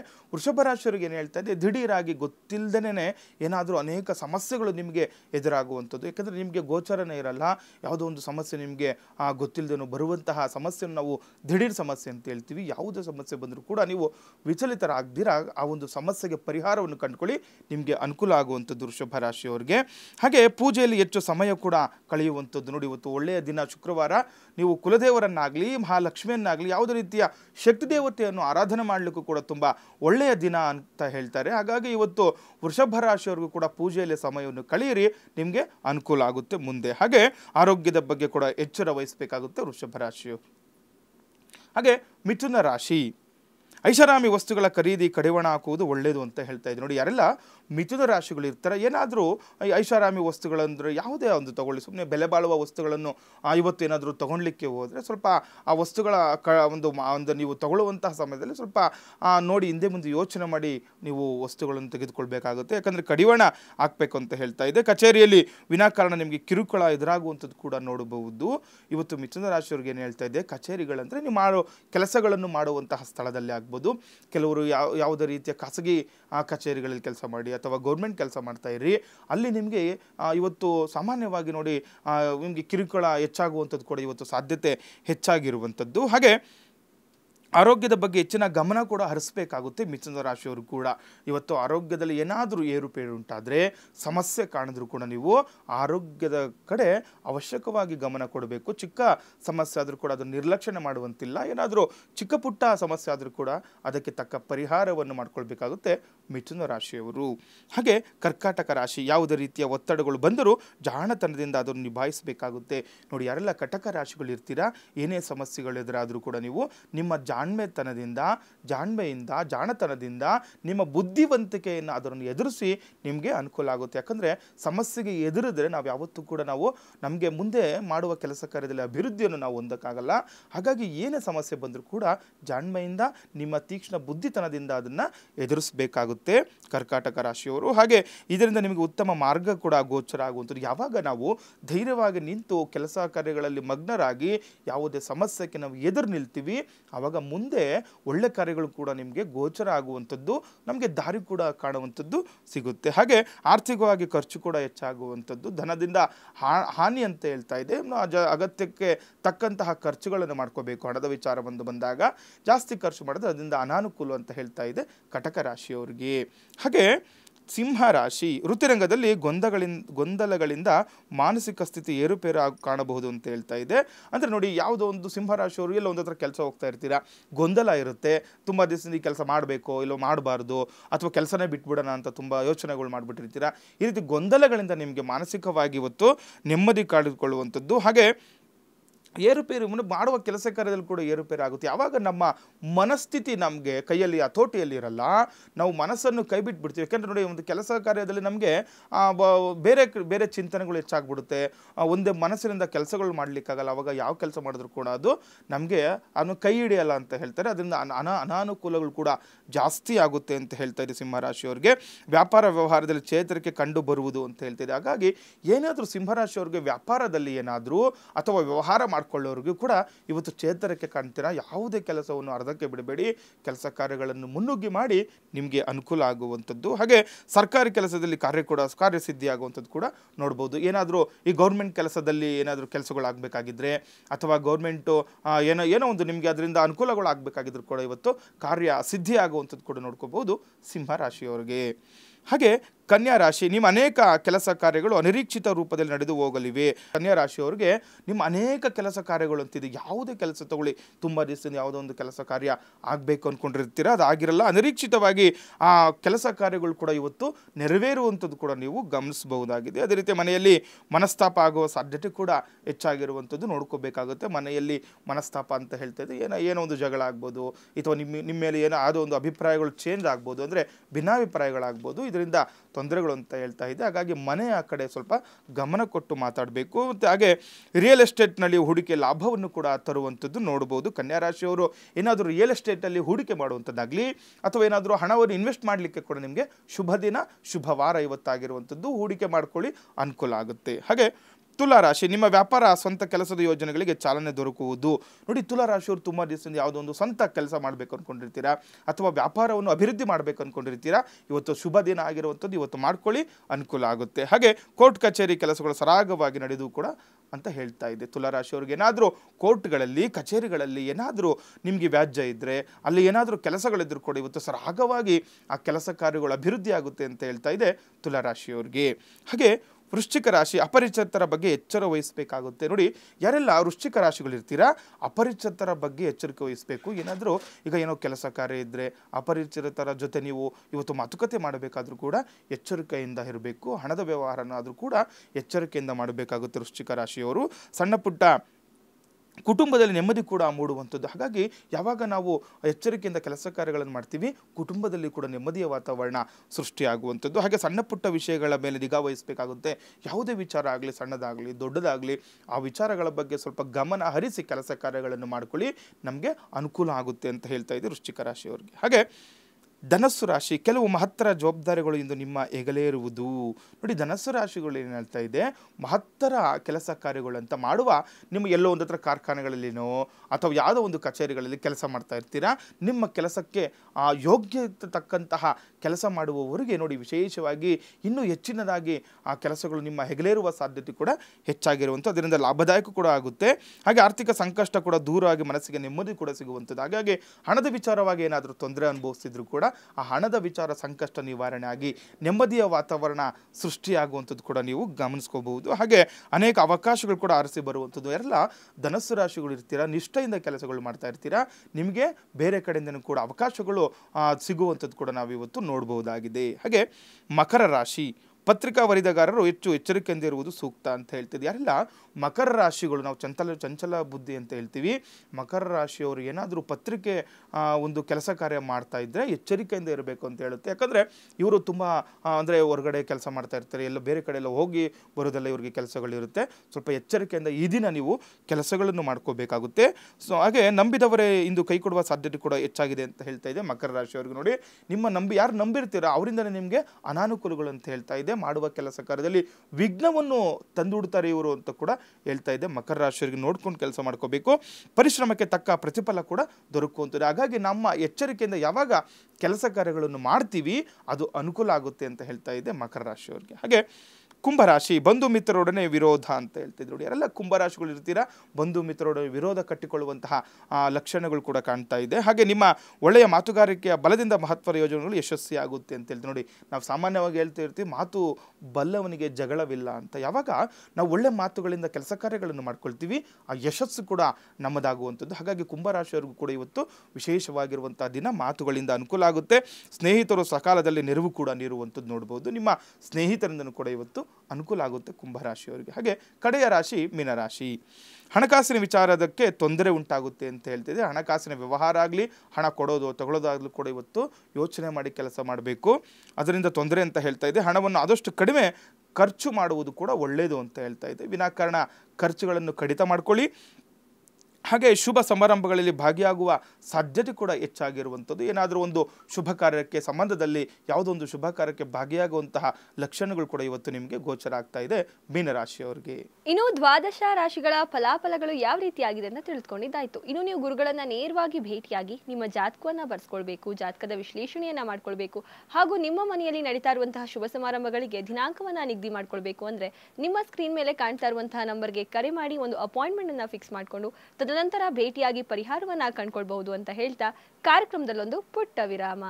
ರಾಶಿಯವರಿಗೆ ಏನು ಹೇಳ್ತಾ ಇದೆ ದಿಢೀರಾಗಿ ಗೊತ್ತಿಲ್ಲದೇ ಏನಾದರೂ ಅನೇಕ ಸಮಸ್ಯೆಗಳು ನಿಮಗೆ ಎದುರಾಗುವಂಥದ್ದು ಯಾಕಂದರೆ ನಿಮಗೆ ಗೋಚರನೇ ಇರಲ್ಲ ಯಾವುದೋ ಒಂದು ಸಮಸ್ಯೆ ನಿಮಗೆ ಆ ಗೊತ್ತಿಲ್ಲದೇನೋ ಬರುವಂತಹ ಸಮಸ್ಯೆಯನ್ನು ನಾವು ದಿಢೀರ್ ಸಮಸ್ಯೆ ಅಂತ ಹೇಳ್ತೀವಿ ಯಾವುದೇ ಸಮಸ್ಯೆ ಬಂದರೂ ಕೂಡ ನೀವು ವಿಚಲಿತರಾಗದಿರ ಆ ಒಂದು ಸಮಸ್ಯೆಗೆ ಪರಿಹಾರವನ್ನು ಕಂಡುಕೊಳ್ಳಿ ನಿಮಗೆ ಅನುಕೂಲ ಆಗುವಂಥದ್ದು ವೃಷಭ ರಾಶಿಯವರಿಗೆ ಹಾಗೆ ಪೂಜೆಯಲ್ಲಿ ಹೆಚ್ಚು ಸಮಯ ಕೂಡ ಕಳೆಯುವಂಥದ್ದು ನೋಡಿ ಇವತ್ತು ಒಳ್ಳೆಯ ದಿನ ಶುಕ್ರವಾರ ನೀವು ಕುಲದೇವರನ್ನಾಗಲಿ ಮಹಾಲಕ್ಷ್ಮಿಯನ್ನಾಗಲಿ ಯಾವುದೇ ರೀತಿಯ ಶಕ್ತಿ ದೇವತೆಯನ್ನು ಆರಾಧನೆ ಮಾಡಲಿಕ್ಕೂ ಕೂಡ ತುಂಬ ಒಳ್ಳೆಯ ದಿನ ಅಂತ ಹೇಳ್ತಾರೆ ಹಾಗಾಗಿ ಇವತ್ತು ವೃಷಭ ರಾಶಿಯವರೆಗೂ ಕೂಡ ಪೂಜೆಯಲ್ಲಿ ಸಮಯವನ್ನು ಕಳೆಯಿರಿ ನಿಮಗೆ ಅನುಕೂಲ ಆಗುತ್ತೆ ಮುಂದೆ ಹಾಗೆ ಆರೋಗ್ಯದ ಬಗ್ಗೆ ಕೂಡ ಎಚ್ಚರ ವಹಿಸಬೇಕಾಗುತ್ತೆ ವೃಷಭ ರಾಶಿಯು ಹಾಗೆ ಮಿಥುನ ರಾಶಿ ಐಷಾರಾಮಿ ವಸ್ತುಗಳ ಖರೀದಿ ಕಡಿವಾಣ ಹಾಕುವುದು ಒಳ್ಳೆಯದು ಅಂತ ಹೇಳ್ತಾ ಇದ್ದೀನಿ ನೋಡಿ ಯಾರೆಲ್ಲ ಮಿಥುನ ರಾಶಿಗಳು ಇರ್ತಾರೆ ಏನಾದರೂ ಐಷಾರಾಮಿ ವಸ್ತುಗಳಂದರೆ ಯಾವುದೇ ಒಂದು ತಗೊಳ್ಳಿ ಸುಮ್ಮನೆ ಬೆಲೆ ಬಾಳುವ ವಸ್ತುಗಳನ್ನು ಇವತ್ತು ಏನಾದರೂ ತಗೊಳ್ಲಿಕ್ಕೆ ಹೋದರೆ ಸ್ವಲ್ಪ ಆ ವಸ್ತುಗಳ ಕ ಒಂದು ಒಂದು ನೀವು ತಗೊಳ್ಳುವಂತಹ ಸಮಯದಲ್ಲಿ ಸ್ವಲ್ಪ ನೋಡಿ ಹಿಂದೆ ಮುಂದೆ ಯೋಚನೆ ಮಾಡಿ ನೀವು ವಸ್ತುಗಳನ್ನು ತೆಗೆದುಕೊಳ್ಬೇಕಾಗುತ್ತೆ ಯಾಕಂದರೆ ಕಡಿವಾಣ ಹಾಕಬೇಕು ಅಂತ ಹೇಳ್ತಾ ಇದೆ ಕಚೇರಿಯಲ್ಲಿ ವಿನಾಕಾರಣ ನಿಮಗೆ ಕಿರುಕುಳ ಎದುರಾಗುವಂಥದ್ದು ಕೂಡ ನೋಡಬಹುದು ಇವತ್ತು ಮಿಥುನ ರಾಶಿಯವ್ರಿಗೆ ಏನು ಹೇಳ್ತಾ ಇದೆ ಕಚೇರಿಗಳಂದರೆ ನೀವು ಮಾಡೋ ಕೆಲಸಗಳನ್ನು ಮಾಡುವಂತಹ ಸ್ಥಳದಲ್ಲಿ ಆಗ ಆಗ್ಬೋದು ಕೆಲವರು ಯಾವ ಯಾವುದೇ ರೀತಿಯ ಖಾಸಗಿ ಕಚೇರಿಗಳಲ್ಲಿ ಕೆಲಸ ಮಾಡಿ ಅಥವಾ ಗೌರ್ಮೆಂಟ್ ಕೆಲಸ ಮಾಡ್ತಾ ಇರಿ ಅಲ್ಲಿ ನಿಮಗೆ ಇವತ್ತು ಸಾಮಾನ್ಯವಾಗಿ ನೋಡಿ ನಿಮಗೆ ಕಿರುಕುಳ ಹೆಚ್ಚಾಗುವಂಥದ್ದು ಕೂಡ ಇವತ್ತು ಸಾಧ್ಯತೆ ಹೆಚ್ಚಾಗಿರುವಂಥದ್ದು ಹಾಗೆ ಆರೋಗ್ಯದ ಬಗ್ಗೆ ಹೆಚ್ಚಿನ ಗಮನ ಕೂಡ ಹರಿಸಬೇಕಾಗುತ್ತೆ ಮಿಥುನ ರಾಶಿಯವರು ಕೂಡ ಇವತ್ತು ಆರೋಗ್ಯದಲ್ಲಿ ಏನಾದರೂ ಏರುಪೇರು ಉಂಟಾದರೆ ಸಮಸ್ಯೆ ಕಾಣಿದ್ರೂ ಕೂಡ ನೀವು ಆರೋಗ್ಯದ ಕಡೆ ಅವಶ್ಯಕವಾಗಿ ಗಮನ ಕೊಡಬೇಕು ಚಿಕ್ಕ ಸಮಸ್ಯೆ ಆದರೂ ಕೂಡ ಅದನ್ನು ನಿರ್ಲಕ್ಷಣೆ ಮಾಡುವಂತಿಲ್ಲ ಏನಾದರೂ ಚಿಕ್ಕ ಪುಟ್ಟ ಸಮಸ್ಯೆ ಆದರೂ ಕೂಡ ಅದಕ್ಕೆ ತಕ್ಕ ಪರಿಹಾರವನ್ನು ಮಾಡಿಕೊಳ್ಬೇಕಾಗುತ್ತೆ ಮಿಥುನ ರಾಶಿಯವರು ಹಾಗೆ ಕರ್ಕಾಟಕ ರಾಶಿ ಯಾವುದೇ ರೀತಿಯ ಒತ್ತಡಗಳು ಬಂದರೂ ಜಾಣತನದಿಂದ ಅದನ್ನು ನಿಭಾಯಿಸಬೇಕಾಗುತ್ತೆ ನೋಡಿ ಯಾರೆಲ್ಲ ಕಟಕ ರಾಶಿಗಳು ಇರ್ತೀರಾ ಏನೇ ಎದುರಾದರೂ ಕೂಡ ನೀವು ನಿಮ್ಮ ಜಾ ಜಾಣ್ಮೆತನದಿಂದ ಜಾಣ್ಮೆಯಿಂದ ಜಾಣತನದಿಂದ ನಿಮ್ಮ ಬುದ್ಧಿವಂತಿಕೆಯನ್ನು ಅದರನ್ನು ಎದುರಿಸಿ ನಿಮಗೆ ಅನುಕೂಲ ಆಗುತ್ತೆ ಯಾಕಂದರೆ ಸಮಸ್ಯೆಗೆ ಎದುರಿದ್ರೆ ನಾವು ಯಾವತ್ತೂ ಕೂಡ ನಾವು ನಮಗೆ ಮುಂದೆ ಮಾಡುವ ಕೆಲಸ ಕಾರ್ಯದಲ್ಲಿ ಅಭಿವೃದ್ಧಿಯನ್ನು ನಾವು ಹೊಂದಕ್ಕಾಗಲ್ಲ ಹಾಗಾಗಿ ಏನೇ ಸಮಸ್ಯೆ ಬಂದರೂ ಕೂಡ ಜಾಣ್ಮೆಯಿಂದ ನಿಮ್ಮ ತೀಕ್ಷ್ಣ ಬುದ್ಧಿತನದಿಂದ ಅದನ್ನು ಎದುರಿಸಬೇಕಾಗುತ್ತೆ ಕರ್ಕಾಟಕ ರಾಶಿಯವರು ಹಾಗೆ ಇದರಿಂದ ನಿಮಗೆ ಉತ್ತಮ ಮಾರ್ಗ ಕೂಡ ಗೋಚರ ಆಗುವಂಥದ್ದು ಯಾವಾಗ ನಾವು ಧೈರ್ಯವಾಗಿ ನಿಂತು ಕೆಲಸ ಕಾರ್ಯಗಳಲ್ಲಿ ಮಗ್ನರಾಗಿ ಯಾವುದೇ ಸಮಸ್ಯೆಗೆ ನಾವು ಎದುರು ನಿಲ್ತೀವಿ ಆವಾಗ ಮುಂದೆ ಒಳ್ಳೆ ಕಾರ್ಯಗಳು ಕೂಡ ನಿಮಗೆ ಗೋಚರ ಆಗುವಂಥದ್ದು ನಮಗೆ ದಾರಿ ಕೂಡ ಕಾಣುವಂಥದ್ದು ಸಿಗುತ್ತೆ ಹಾಗೆ ಆರ್ಥಿಕವಾಗಿ ಖರ್ಚು ಕೂಡ ಹೆಚ್ಚಾಗುವಂಥದ್ದು ಧನದಿಂದ ಹಾನಿ ಅಂತ ಹೇಳ್ತಾ ಇದೆ ಅಗತ್ಯಕ್ಕೆ ತಕ್ಕಂತಹ ಖರ್ಚುಗಳನ್ನು ಮಾಡ್ಕೋಬೇಕು ಹಣದ ವಿಚಾರ ಬಂದು ಬಂದಾಗ ಜಾಸ್ತಿ ಖರ್ಚು ಮಾಡಿದ್ರೆ ಅದರಿಂದ ಅನಾನುಕೂಲ ಅಂತ ಹೇಳ್ತಾ ಇದೆ ಕಟಕ ರಾಶಿಯವ್ರಿಗೆ ಹಾಗೆ ಸಿಂಹರಾಶಿ ವೃತ್ತಿರಂಗದಲ್ಲಿ ಗೊಂದಲಗಳಿಂದ ಗೊಂದಲಗಳಿಂದ ಮಾನಸಿಕ ಸ್ಥಿತಿ ಏರುಪೇರು ಆಗಿ ಕಾಣಬಹುದು ಅಂತ ಹೇಳ್ತಾ ಇದೆ ಅಂದರೆ ನೋಡಿ ಯಾವುದೋ ಒಂದು ಸಿಂಹರಾಶಿಯವರು ಎಲ್ಲ ಒಂದತ್ರ ಕೆಲಸ ಹೋಗ್ತಾ ಇರ್ತೀರಾ ಗೊಂದಲ ಇರುತ್ತೆ ತುಂಬ ದಿವಸದಿಂದ ಈ ಕೆಲಸ ಮಾಡಬೇಕು ಇಲ್ಲೋ ಮಾಡಬಾರ್ದು ಅಥವಾ ಕೆಲಸನೇ ಬಿಟ್ಬಿಡೋಣ ಅಂತ ತುಂಬ ಯೋಚನೆಗಳು ಮಾಡಿಬಿಟ್ಟಿರ್ತೀರಾ ಈ ರೀತಿ ಗೊಂದಲಗಳಿಂದ ನಿಮಗೆ ಮಾನಸಿಕವಾಗಿ ಇವತ್ತು ನೆಮ್ಮದಿ ಕಾಡಿಕೊಳ್ಳುವಂಥದ್ದು ಹಾಗೆ ಏರುಪೇರು ಮಾಡುವ ಕೆಲಸ ಕಾರ್ಯದಲ್ಲಿ ಕೂಡ ಏರುಪೇರು ಆಗುತ್ತೆ ಯಾವಾಗ ನಮ್ಮ ಮನಸ್ಥಿತಿ ನಮಗೆ ಕೈಯಲ್ಲಿ ಹತೋಟಿಯಲ್ಲಿ ಇರಲ್ಲ ನಾವು ಮನಸ್ಸನ್ನು ಕೈ ಬಿಟ್ಬಿಡ್ತೀವಿ ಯಾಕಂದರೆ ನೋಡಿ ಒಂದು ಕೆಲಸ ಕಾರ್ಯದಲ್ಲಿ ನಮಗೆ ಬೇರೆ ಬೇರೆ ಚಿಂತನೆಗಳು ಹೆಚ್ಚಾಗ್ಬಿಡುತ್ತೆ ಒಂದೇ ಮನಸ್ಸಿನಿಂದ ಕೆಲಸಗಳು ಮಾಡಲಿಕ್ಕಾಗಲ್ಲ ಅವಾಗ ಯಾವ ಕೆಲಸ ಮಾಡಿದ್ರು ಕೂಡ ಅದು ನಮಗೆ ಅದನ್ನು ಕೈ ಹಿಡಿಯಲ್ಲ ಅಂತ ಹೇಳ್ತಾರೆ ಅದರಿಂದ ಅನ ಅನಾನುಕೂಲಗಳು ಕೂಡ ಜಾಸ್ತಿ ಆಗುತ್ತೆ ಅಂತ ಹೇಳ್ತಾರೆ ಸಿಂಹರಾಶಿಯವ್ರಿಗೆ ವ್ಯಾಪಾರ ವ್ಯವಹಾರದಲ್ಲಿ ಚೇತರಿಕೆ ಕಂಡು ಬರುವುದು ಅಂತ ಹೇಳ್ತಿದೆ ಹಾಗಾಗಿ ಏನಾದರೂ ಸಿಂಹರಾಶಿಯವ್ರಿಗೆ ವ್ಯಾಪಾರದಲ್ಲಿ ಏನಾದರೂ ಅಥವಾ ವ್ಯವಹಾರ ಮಾಡ್ಕೊಂಡು ಮಾಡಿಕೊಳ್ಳೋರಿಗೂ ಕೂಡ ಇವತ್ತು ಚೇತರಿಕೆ ಕಾಣ್ತೀರ ಯಾವುದೇ ಕೆಲಸವನ್ನು ಅರ್ಧಕ್ಕೆ ಬಿಡಬೇಡಿ ಕೆಲಸ ಕಾರ್ಯಗಳನ್ನು ಮುನ್ನುಗ್ಗಿ ಮಾಡಿ ನಿಮಗೆ ಅನುಕೂಲ ಆಗುವಂಥದ್ದು ಹಾಗೆ ಸರ್ಕಾರಿ ಕೆಲಸದಲ್ಲಿ ಕಾರ್ಯ ಕೂಡ ಕಾರ್ಯಸಿದ್ಧಿ ಆಗುವಂಥದ್ದು ಕೂಡ ನೋಡ್ಬೋದು ಏನಾದರೂ ಈ ಗೌರ್ಮೆಂಟ್ ಕೆಲಸದಲ್ಲಿ ಏನಾದರೂ ಕೆಲಸಗಳಾಗಬೇಕಾಗಿದ್ದರೆ ಅಥವಾ ಗೌರ್ಮೆಂಟು ಏನೋ ಏನೋ ಒಂದು ನಿಮಗೆ ಅದರಿಂದ ಅನುಕೂಲಗಳು ಆಗಬೇಕಾಗಿದ್ರು ಕೂಡ ಇವತ್ತು ಕಾರ್ಯ ಸಿದ್ಧಿಯಾಗುವಂಥದ್ದು ಕೂಡ ನೋಡ್ಕೋಬಹುದು ಸಿಂಹ ಹಾಗೆ ಕನ್ಯಾ ರಾಶಿ ನಿಮ್ಮ ಅನೇಕ ಕೆಲಸ ಕಾರ್ಯಗಳು ಅನಿರೀಕ್ಷಿತ ರೂಪದಲ್ಲಿ ನಡೆದು ಹೋಗಲಿವೆ ಕನ್ಯಾ ರಾಶಿಯವರಿಗೆ ನಿಮ್ಮ ಅನೇಕ ಕೆಲಸ ಕಾರ್ಯಗಳು ಅಂತಿದೆ ಯಾವುದೇ ಕೆಲಸ ತಗೊಳ್ಳಿ ತುಂಬ ದಿವಸದಿಂದ ಯಾವುದೋ ಒಂದು ಕೆಲಸ ಕಾರ್ಯ ಆಗಬೇಕು ಅಂದ್ಕೊಂಡಿರ್ತೀರ ಅದು ಆಗಿರಲ್ಲ ಅನಿರೀಕ್ಷಿತವಾಗಿ ಆ ಕೆಲಸ ಕಾರ್ಯಗಳು ಕೂಡ ಇವತ್ತು ನೆರವೇರುವಂಥದ್ದು ಕೂಡ ನೀವು ಗಮನಿಸಬಹುದಾಗಿದೆ ಅದೇ ರೀತಿ ಮನೆಯಲ್ಲಿ ಮನಸ್ತಾಪ ಆಗುವ ಸಾಧ್ಯತೆ ಕೂಡ ಹೆಚ್ಚಾಗಿರುವಂಥದ್ದು ನೋಡ್ಕೋಬೇಕಾಗುತ್ತೆ ಮನೆಯಲ್ಲಿ ಮನಸ್ತಾಪ ಅಂತ ಹೇಳ್ತಾ ಇದ್ದೆ ಏನೋ ಏನೋ ಒಂದು ಜಗಳ ಆಗ್ಬೋದು ಅಥವಾ ನಿಮ್ಮ ನಿಮ್ಮ ಮೇಲೆ ಏನೋ ಆದ ಒಂದು ಅಭಿಪ್ರಾಯಗಳು ಚೇಂಜ್ ಆಗ್ಬೋದು ಅಂದರೆ ಭಿನ್ನಾಭಿಪ್ರಾಯಗಳಾಗ್ಬೋದು ಇದರಿಂದ ತೊಂದರೆಗಳು ಅಂತ ಹೇಳ್ತಾ ಇದೆ ಹಾಗಾಗಿ ಮನೆ ಆ ಕಡೆ ಸ್ವಲ್ಪ ಗಮನ ಕೊಟ್ಟು ಮಾತಾಡಬೇಕು ಮತ್ತು ಹಾಗೆ ರಿಯಲ್ ಎಸ್ಟೇಟ್ನಲ್ಲಿ ಹೂಡಿಕೆ ಲಾಭವನ್ನು ಕೂಡ ತರುವಂಥದ್ದು ನೋಡ್ಬೋದು ಕನ್ಯಾ ರಾಶಿಯವರು ಏನಾದರೂ ರಿಯಲ್ ಎಸ್ಟೇಟಲ್ಲಿ ಹೂಡಿಕೆ ಮಾಡುವಂಥದ್ದಾಗಲಿ ಅಥವಾ ಏನಾದರೂ ಹಣವನ್ನು ಇನ್ವೆಸ್ಟ್ ಮಾಡಲಿಕ್ಕೆ ಕೂಡ ನಿಮಗೆ ಶುಭ ದಿನ ಶುಭವಾರ ಇವತ್ತಾಗಿರುವಂಥದ್ದು ಹೂಡಿಕೆ ಮಾಡ್ಕೊಳ್ಳಿ ಅನುಕೂಲ ಆಗುತ್ತೆ ಹಾಗೆ ತುಲಾರಾಶಿ ನಿಮ್ಮ ವ್ಯಾಪಾರ ಸ್ವಂತ ಕೆಲಸದ ಯೋಜನೆಗಳಿಗೆ ಚಾಲನೆ ದೊರಕುವುದು ನೋಡಿ ತುಲಾರಾಶಿಯವರು ತುಂಬ ದಿವಸದಿಂದ ಯಾವುದೋ ಒಂದು ಸ್ವಂತ ಕೆಲಸ ಮಾಡಬೇಕು ಅಂದ್ಕೊಂಡಿರ್ತೀರಾ ಅಥವಾ ವ್ಯಾಪಾರವನ್ನು ಅಭಿವೃದ್ಧಿ ಮಾಡಬೇಕು ಅಂದ್ಕೊಂಡಿರ್ತೀರಾ ಇವತ್ತು ಶುಭ ದಿನ ಆಗಿರುವಂಥದ್ದು ಇವತ್ತು ಮಾಡ್ಕೊಳ್ಳಿ ಅನುಕೂಲ ಆಗುತ್ತೆ ಹಾಗೆ ಕೋರ್ಟ್ ಕಚೇರಿ ಕೆಲಸಗಳು ಸರಾಗವಾಗಿ ನಡೆದು ಕೂಡ ಅಂತ ಹೇಳ್ತಾ ಇದೆ ತುಲಾರಾಶಿಯವ್ರಿಗೆ ಏನಾದರೂ ಕೋರ್ಟ್ಗಳಲ್ಲಿ ಕಚೇರಿಗಳಲ್ಲಿ ಏನಾದರೂ ನಿಮಗೆ ವ್ಯಾಜ್ಯ ಇದ್ದರೆ ಅಲ್ಲಿ ಏನಾದರೂ ಕೆಲಸಗಳಿದ್ರು ಕೂಡ ಇವತ್ತು ಸರಾಗವಾಗಿ ಆ ಕೆಲಸ ಕಾರ್ಯಗಳು ಅಭಿವೃದ್ಧಿ ಆಗುತ್ತೆ ಅಂತ ಹೇಳ್ತಾ ಇದೆ ತುಲಾರಾಶಿಯವ್ರಿಗೆ ಹಾಗೆ ವೃಶ್ಚಿಕ ರಾಶಿ ಅಪರಿಚಿತರ ಬಗ್ಗೆ ಎಚ್ಚರ ವಹಿಸಬೇಕಾಗುತ್ತೆ ನೋಡಿ ಯಾರೆಲ್ಲ ವೃಶ್ಚಿಕ ರಾಶಿಗಳಿರ್ತೀರಾ ಅಪರಿಚಿತರ ಬಗ್ಗೆ ಎಚ್ಚರಿಕೆ ವಹಿಸಬೇಕು ಏನಾದರೂ ಈಗ ಏನೋ ಕೆಲಸ ಕಾರ್ಯ ಇದ್ದರೆ ಅಪರಿಚಿತರ ಜೊತೆ ನೀವು ಇವತ್ತು ಮಾತುಕತೆ ಮಾಡಬೇಕಾದರೂ ಕೂಡ ಎಚ್ಚರಿಕೆಯಿಂದ ಇರಬೇಕು ಹಣದ ವ್ಯವಹಾರನಾದರೂ ಕೂಡ ಎಚ್ಚರಿಕೆಯಿಂದ ಮಾಡಬೇಕಾಗುತ್ತೆ ವೃಶ್ಚಿಕ ರಾಶಿಯವರು ಸಣ್ಣ ಪುಟ್ಟ ಕುಟುಂಬದಲ್ಲಿ ನೆಮ್ಮದಿ ಕೂಡ ಮೂಡುವಂಥದ್ದು ಹಾಗಾಗಿ ಯಾವಾಗ ನಾವು ಎಚ್ಚರಿಕೆಯಿಂದ ಕೆಲಸ ಕಾರ್ಯಗಳನ್ನು ಮಾಡ್ತೀವಿ ಕುಟುಂಬದಲ್ಲಿ ಕೂಡ ನೆಮ್ಮದಿಯ ವಾತಾವರಣ ಸೃಷ್ಟಿಯಾಗುವಂಥದ್ದು ಹಾಗೆ ಸಣ್ಣ ಪುಟ್ಟ ವಿಷಯಗಳ ಮೇಲೆ ನಿಗಾ ವಹಿಸಬೇಕಾಗುತ್ತೆ ಯಾವುದೇ ವಿಚಾರ ಆಗಲಿ ಸಣ್ಣದಾಗಲಿ ದೊಡ್ಡದಾಗಲಿ ಆ ವಿಚಾರಗಳ ಬಗ್ಗೆ ಸ್ವಲ್ಪ ಗಮನ ಹರಿಸಿ ಕೆಲಸ ಕಾರ್ಯಗಳನ್ನು ಮಾಡಿಕೊಳ್ಳಿ ನಮಗೆ ಅನುಕೂಲ ಆಗುತ್ತೆ ಅಂತ ಹೇಳ್ತಾ ಇದ್ದೀವಿ ವೃಶ್ಚಿಕ ರಾಶಿಯವರಿಗೆ ಹಾಗೆ ಧನಸ್ಸು ರಾಶಿ ಕೆಲವು ಮಹತ್ತರ ಜವಾಬ್ದಾರಿಗಳು ಇಂದು ನಿಮ್ಮ ಹೆಗಲೇರುವುದು ನೋಡಿ ಧನಸ್ಸು ರಾಶಿಗಳು ಏನು ಹೇಳ್ತಾ ಇದೆ ಮಹತ್ತರ ಕೆಲಸ ಕಾರ್ಯಗಳಂತ ಮಾಡುವ ನಿಮ್ಮ ಎಲ್ಲೋ ಒಂದು ಹತ್ರ ಕಾರ್ಖಾನೆಗಳಲ್ಲಿನೋ ಅಥವಾ ಯಾವುದೋ ಒಂದು ಕಚೇರಿಗಳಲ್ಲಿ ಕೆಲಸ ಮಾಡ್ತಾ ಇರ್ತೀರಾ ನಿಮ್ಮ ಕೆಲಸಕ್ಕೆ ಯೋಗ್ಯ ತಕ್ಕಂತಹ ಕೆಲಸ ಮಾಡುವವರಿಗೆ ನೋಡಿ ವಿಶೇಷವಾಗಿ ಇನ್ನೂ ಹೆಚ್ಚಿನದಾಗಿ ಆ ಕೆಲಸಗಳು ನಿಮ್ಮ ಹೆಗಲೇರುವ ಸಾಧ್ಯತೆ ಕೂಡ ಹೆಚ್ಚಾಗಿರುವಂಥ ಅದರಿಂದ ಲಾಭದಾಯಕ ಕೂಡ ಆಗುತ್ತೆ ಹಾಗೆ ಆರ್ಥಿಕ ಸಂಕಷ್ಟ ಕೂಡ ದೂರ ಆಗಿ ಮನಸ್ಸಿಗೆ ನೆಮ್ಮದಿ ಕೂಡ ಸಿಗುವಂಥದ್ದು ಹಾಗಾಗಿ ಹಣದ ವಿಚಾರವಾಗಿ ಏನಾದರೂ ತೊಂದರೆ ಅನುಭವಿಸಿದ್ರು ಕೂಡ ಆ ಹಣದ ವಿಚಾರ ಸಂಕಷ್ಟ ನಿವಾರಣೆ ಆಗಿ ನೆಮ್ಮದಿಯ ವಾತಾವರಣ ಸೃಷ್ಟಿಯಾಗುವಂಥದ್ದು ಕೂಡ ನೀವು ಗಮನಿಸ್ಕೋಬಹುದು ಹಾಗೆ ಅನೇಕ ಅವಕಾಶಗಳು ಕೂಡ ಆರಿಸಿ ಬರುವಂಥದ್ದು ಎಲ್ಲ ಧನಸ್ಸು ರಾಶಿಗಳು ಇರ್ತೀರಾ ನಿಷ್ಠೆಯಿಂದ ಕೆಲಸಗಳು ಮಾಡ್ತಾ ಇರ್ತೀರಾ ನಿಮಗೆ ಬೇರೆ ಕಡೆಯಿಂದನೂ ಕೂಡ ಅವಕಾಶಗಳು ಸಿಗುವಂಥದ್ದು ಕೂಡ ನಾವು ಇವತ್ತು ನೋಡಬಹುದಾಗಿದೆ ಹಾಗೆ ಮಕರ ರಾಶಿ ಪತ್ರಿಕಾ ವರಿದಗಾರರು ಹೆಚ್ಚು ಎಚ್ಚರಿಕೆಯಿಂದ ಇರುವುದು ಸೂಕ್ತ ಅಂತ ಹೇಳ್ತಿದ್ದೆ ಯಾರೆಲ್ಲ ಮಕರ ರಾಶಿಗಳು ನಾವು ಚಂಚಲ ಚಂಚಲ ಬುದ್ಧಿ ಅಂತ ಹೇಳ್ತೀವಿ ಮಕರ ರಾಶಿಯವರು ಏನಾದರೂ ಪತ್ರಿಕೆ ಒಂದು ಕೆಲಸ ಕಾರ್ಯ ಮಾಡ್ತಾ ಇದ್ದರೆ ಎಚ್ಚರಿಕೆಯಿಂದ ಇರಬೇಕು ಅಂತ ಹೇಳುತ್ತೆ ಯಾಕಂದರೆ ಇವರು ತುಂಬ ಅಂದರೆ ಹೊರಗಡೆ ಕೆಲಸ ಮಾಡ್ತಾ ಇರ್ತಾರೆ ಎಲ್ಲ ಬೇರೆ ಕಡೆ ಹೋಗಿ ಬರೋದೆಲ್ಲ ಇವರಿಗೆ ಕೆಲಸಗಳಿರುತ್ತೆ ಸ್ವಲ್ಪ ಎಚ್ಚರಿಕೆಯಿಂದ ಈ ದಿನ ನೀವು ಕೆಲಸಗಳನ್ನು ಮಾಡ್ಕೋಬೇಕಾಗುತ್ತೆ ಸೊ ಹಾಗೆ ನಂಬಿದವರೇ ಇಂದು ಕೈ ಕೊಡುವ ಸಾಧ್ಯತೆ ಕೂಡ ಹೆಚ್ಚಾಗಿದೆ ಅಂತ ಹೇಳ್ತಾ ಇದೆ ಮಕರ ರಾಶಿಯವ್ರಿಗೆ ನೋಡಿ ನಿಮ್ಮ ನಂಬಿ ಯಾರು ನಂಬಿರ್ತೀರೋ ಅವರಿಂದಲೇ ನಿಮಗೆ ಅನಾನುಕೂಲಗಳು ಅಂತ ಹೇಳ್ತಾ ಇದೆ ಮಾಡುವ ಕೆಲಸ ಕಾರ್ಯದಲ್ಲಿ ವಿಘ್ನವನ್ನು ತಂದುಡ್ತಾರೆ ಇವರು ಅಂತ ಕೂಡ ಹೇಳ್ತಾ ಇದೆ ಮಕರ ರಾಶಿಯವರಿಗೆ ನೋಡ್ಕೊಂಡು ಕೆಲಸ ಮಾಡ್ಕೋಬೇಕು ಪರಿಶ್ರಮಕ್ಕೆ ತಕ್ಕ ಪ್ರತಿಫಲ ಕೂಡ ದೊರಕುವಂಥದ್ದು ಹಾಗಾಗಿ ನಮ್ಮ ಎಚ್ಚರಿಕೆಯಿಂದ ಯಾವಾಗ ಕೆಲಸ ಕಾರ್ಯಗಳನ್ನು ಮಾಡ್ತೀವಿ ಅದು ಅನುಕೂಲ ಆಗುತ್ತೆ ಅಂತ ಹೇಳ್ತಾ ಇದೆ ಮಕರ ರಾಶಿಯವರಿಗೆ ಹಾಗೆ ಕುಂಭರಾಶಿ ಬಂಧು ಮಿತ್ರರೊಡನೆ ವಿರೋಧ ಅಂತ ಹೇಳ್ತಿದ್ರು ಯಾರೆಲ್ಲ ಕುಂಭರಾಶಿಗಳು ಇರ್ತೀರಾ ಬಂಧು ಮಿತ್ರರೊಡನೆ ವಿರೋಧ ಕಟ್ಟಿಕೊಳ್ಳುವಂತಹ ಲಕ್ಷಣಗಳು ಕೂಡ ಕಾಣ್ತಾ ಇದೆ ಹಾಗೆ ನಿಮ್ಮ ಒಳ್ಳೆಯ ಮಾತುಗಾರಿಕೆಯ ಬಲದಿಂದ ಮಹತ್ವದ ಯೋಜನೆಗಳು ಆಗುತ್ತೆ ಅಂತ ಹೇಳ್ತೀವಿ ನೋಡಿ ನಾವು ಸಾಮಾನ್ಯವಾಗಿ ಹೇಳ್ತಾ ಇರ್ತೀವಿ ಮಾತು ಬಲ್ಲವನಿಗೆ ಜಗಳವಿಲ್ಲ ಅಂತ ಯಾವಾಗ ನಾವು ಒಳ್ಳೆ ಮಾತುಗಳಿಂದ ಕೆಲಸ ಕಾರ್ಯಗಳನ್ನು ಮಾಡ್ಕೊಳ್ತೀವಿ ಆ ಯಶಸ್ಸು ಕೂಡ ನಮ್ಮದಾಗುವಂಥದ್ದು ಹಾಗಾಗಿ ಕುಂಭರಾಶಿಯವರಿಗೂ ಕೂಡ ಇವತ್ತು ವಿಶೇಷವಾಗಿರುವಂಥ ದಿನ ಮಾತುಗಳಿಂದ ಅನುಕೂಲ ಆಗುತ್ತೆ ಸ್ನೇಹಿತರು ಸಕಾಲದಲ್ಲಿ ನೆರವು ಕೂಡ ನೀಡುವಂಥದ್ದು ನೋಡ್ಬೋದು ನಿಮ್ಮ ಸ್ನೇಹಿತರಿಂದನೂ ಕೂಡ ಇವತ್ತು ಅನುಕೂಲ ಆಗುತ್ತೆ ಕುಂಭರಾಶಿಯವರಿಗೆ ಹಾಗೆ ಕಡೆಯ ರಾಶಿ ಮೀನರಾಶಿ ಹಣಕಾಸಿನ ವಿಚಾರದಕ್ಕೆ ತೊಂದರೆ ಉಂಟಾಗುತ್ತೆ ಅಂತ ಹೇಳ್ತಿದೆ ಹಣಕಾಸಿನ ವ್ಯವಹಾರ ಆಗಲಿ ಹಣ ಕೊಡೋದು ತಗೊಳ್ಳೋದಾಗಲಿ ಕೂಡ ಇವತ್ತು ಯೋಚನೆ ಮಾಡಿ ಕೆಲಸ ಮಾಡಬೇಕು ಅದರಿಂದ ತೊಂದರೆ ಅಂತ ಹೇಳ್ತಾ ಇದೆ ಹಣವನ್ನು ಆದಷ್ಟು ಕಡಿಮೆ ಖರ್ಚು ಮಾಡುವುದು ಕೂಡ ಒಳ್ಳೆಯದು ಅಂತ ಹೇಳ್ತಾ ಇದೆ ವಿನಾಕಾರಣ ಖರ್ಚುಗಳನ್ನು ಕಡಿತ ಮಾಡ್ಕೊಳ್ಳಿ ಹಾಗೆ ಶುಭ ಸಮಾರಂಭಗಳಲ್ಲಿ ಭಾಗಿಯಾಗುವ ಸಾಧ್ಯತೆ ಕೂಡ ಹೆಚ್ಚಾಗಿರುವಂಥದ್ದು ಏನಾದರೂ ಒಂದು ಶುಭ ಕಾರ್ಯಕ್ಕೆ ಸಂಬಂಧದಲ್ಲಿ ಯಾವುದೊಂದು ಶುಭ ಕಾರ್ಯಕ್ಕೆ ಭಾಗಿಯಾಗುವಂತಹ ಲಕ್ಷಣಗಳು ಕೂಡ ಇವತ್ತು ನಿಮಗೆ ಗೋಚರ ಆಗ್ತಾ ಇದೆ ಮೀನರಾಶಿಯವರಿಗೆ ಇನ್ನು ದ್ವಾದಶ ರಾಶಿಗಳ ಫಲಾಫಲಗಳು ಯಾವ ರೀತಿಯಾಗಿದೆ ಅಂತ ತಿಳಿದುಕೊಂಡಿದ್ದಾಯ್ತು ಇನ್ನು ನೀವು ಗುರುಗಳನ್ನ ನೇರವಾಗಿ ಭೇಟಿಯಾಗಿ ನಿಮ್ಮ ಜಾತಕವನ್ನು ಬರೆಸ್ಕೊಳ್ಬೇಕು ಜಾತಕದ ವಿಶ್ಲೇಷಣೆಯನ್ನ ಮಾಡ್ಕೊಳ್ಬೇಕು ಹಾಗೂ ನಿಮ್ಮ ಮನೆಯಲ್ಲಿ ನಡೀತಾ ಇರುವಂತಹ ಶುಭ ಸಮಾರಂಭಗಳಿಗೆ ದಿನಾಂಕವನ್ನ ನಿಗದಿ ಮಾಡ್ಕೊಳ್ಬೇಕು ಅಂದ್ರೆ ನಿಮ್ಮ ಸ್ಕ್ರೀನ್ ಮೇಲೆ ಕಾಣ್ತಾ ಇರುವಂತಹ ನಂಬರ್ಗೆ ಕರೆ ಮಾಡಿ ಒಂದು ಅಪಾಯಿಂಟ್ಮೆಂಟ್ ಅನ್ನ ಫಿಕ್ಸ್ ಮಾಡಿಕೊಂಡು ತದನಂತರ ಭೇಟಿಯಾಗಿ ಪರಿಹಾರವನ್ನ ಕಂಡ್ಕೊಳ್ಬಹುದು ಅಂತ ಹೇಳ್ತಾ ಕಾರ್ಯಕ್ರಮದಲ್ಲೊಂದು ಪುಟ್ಟ ವಿರಾಮ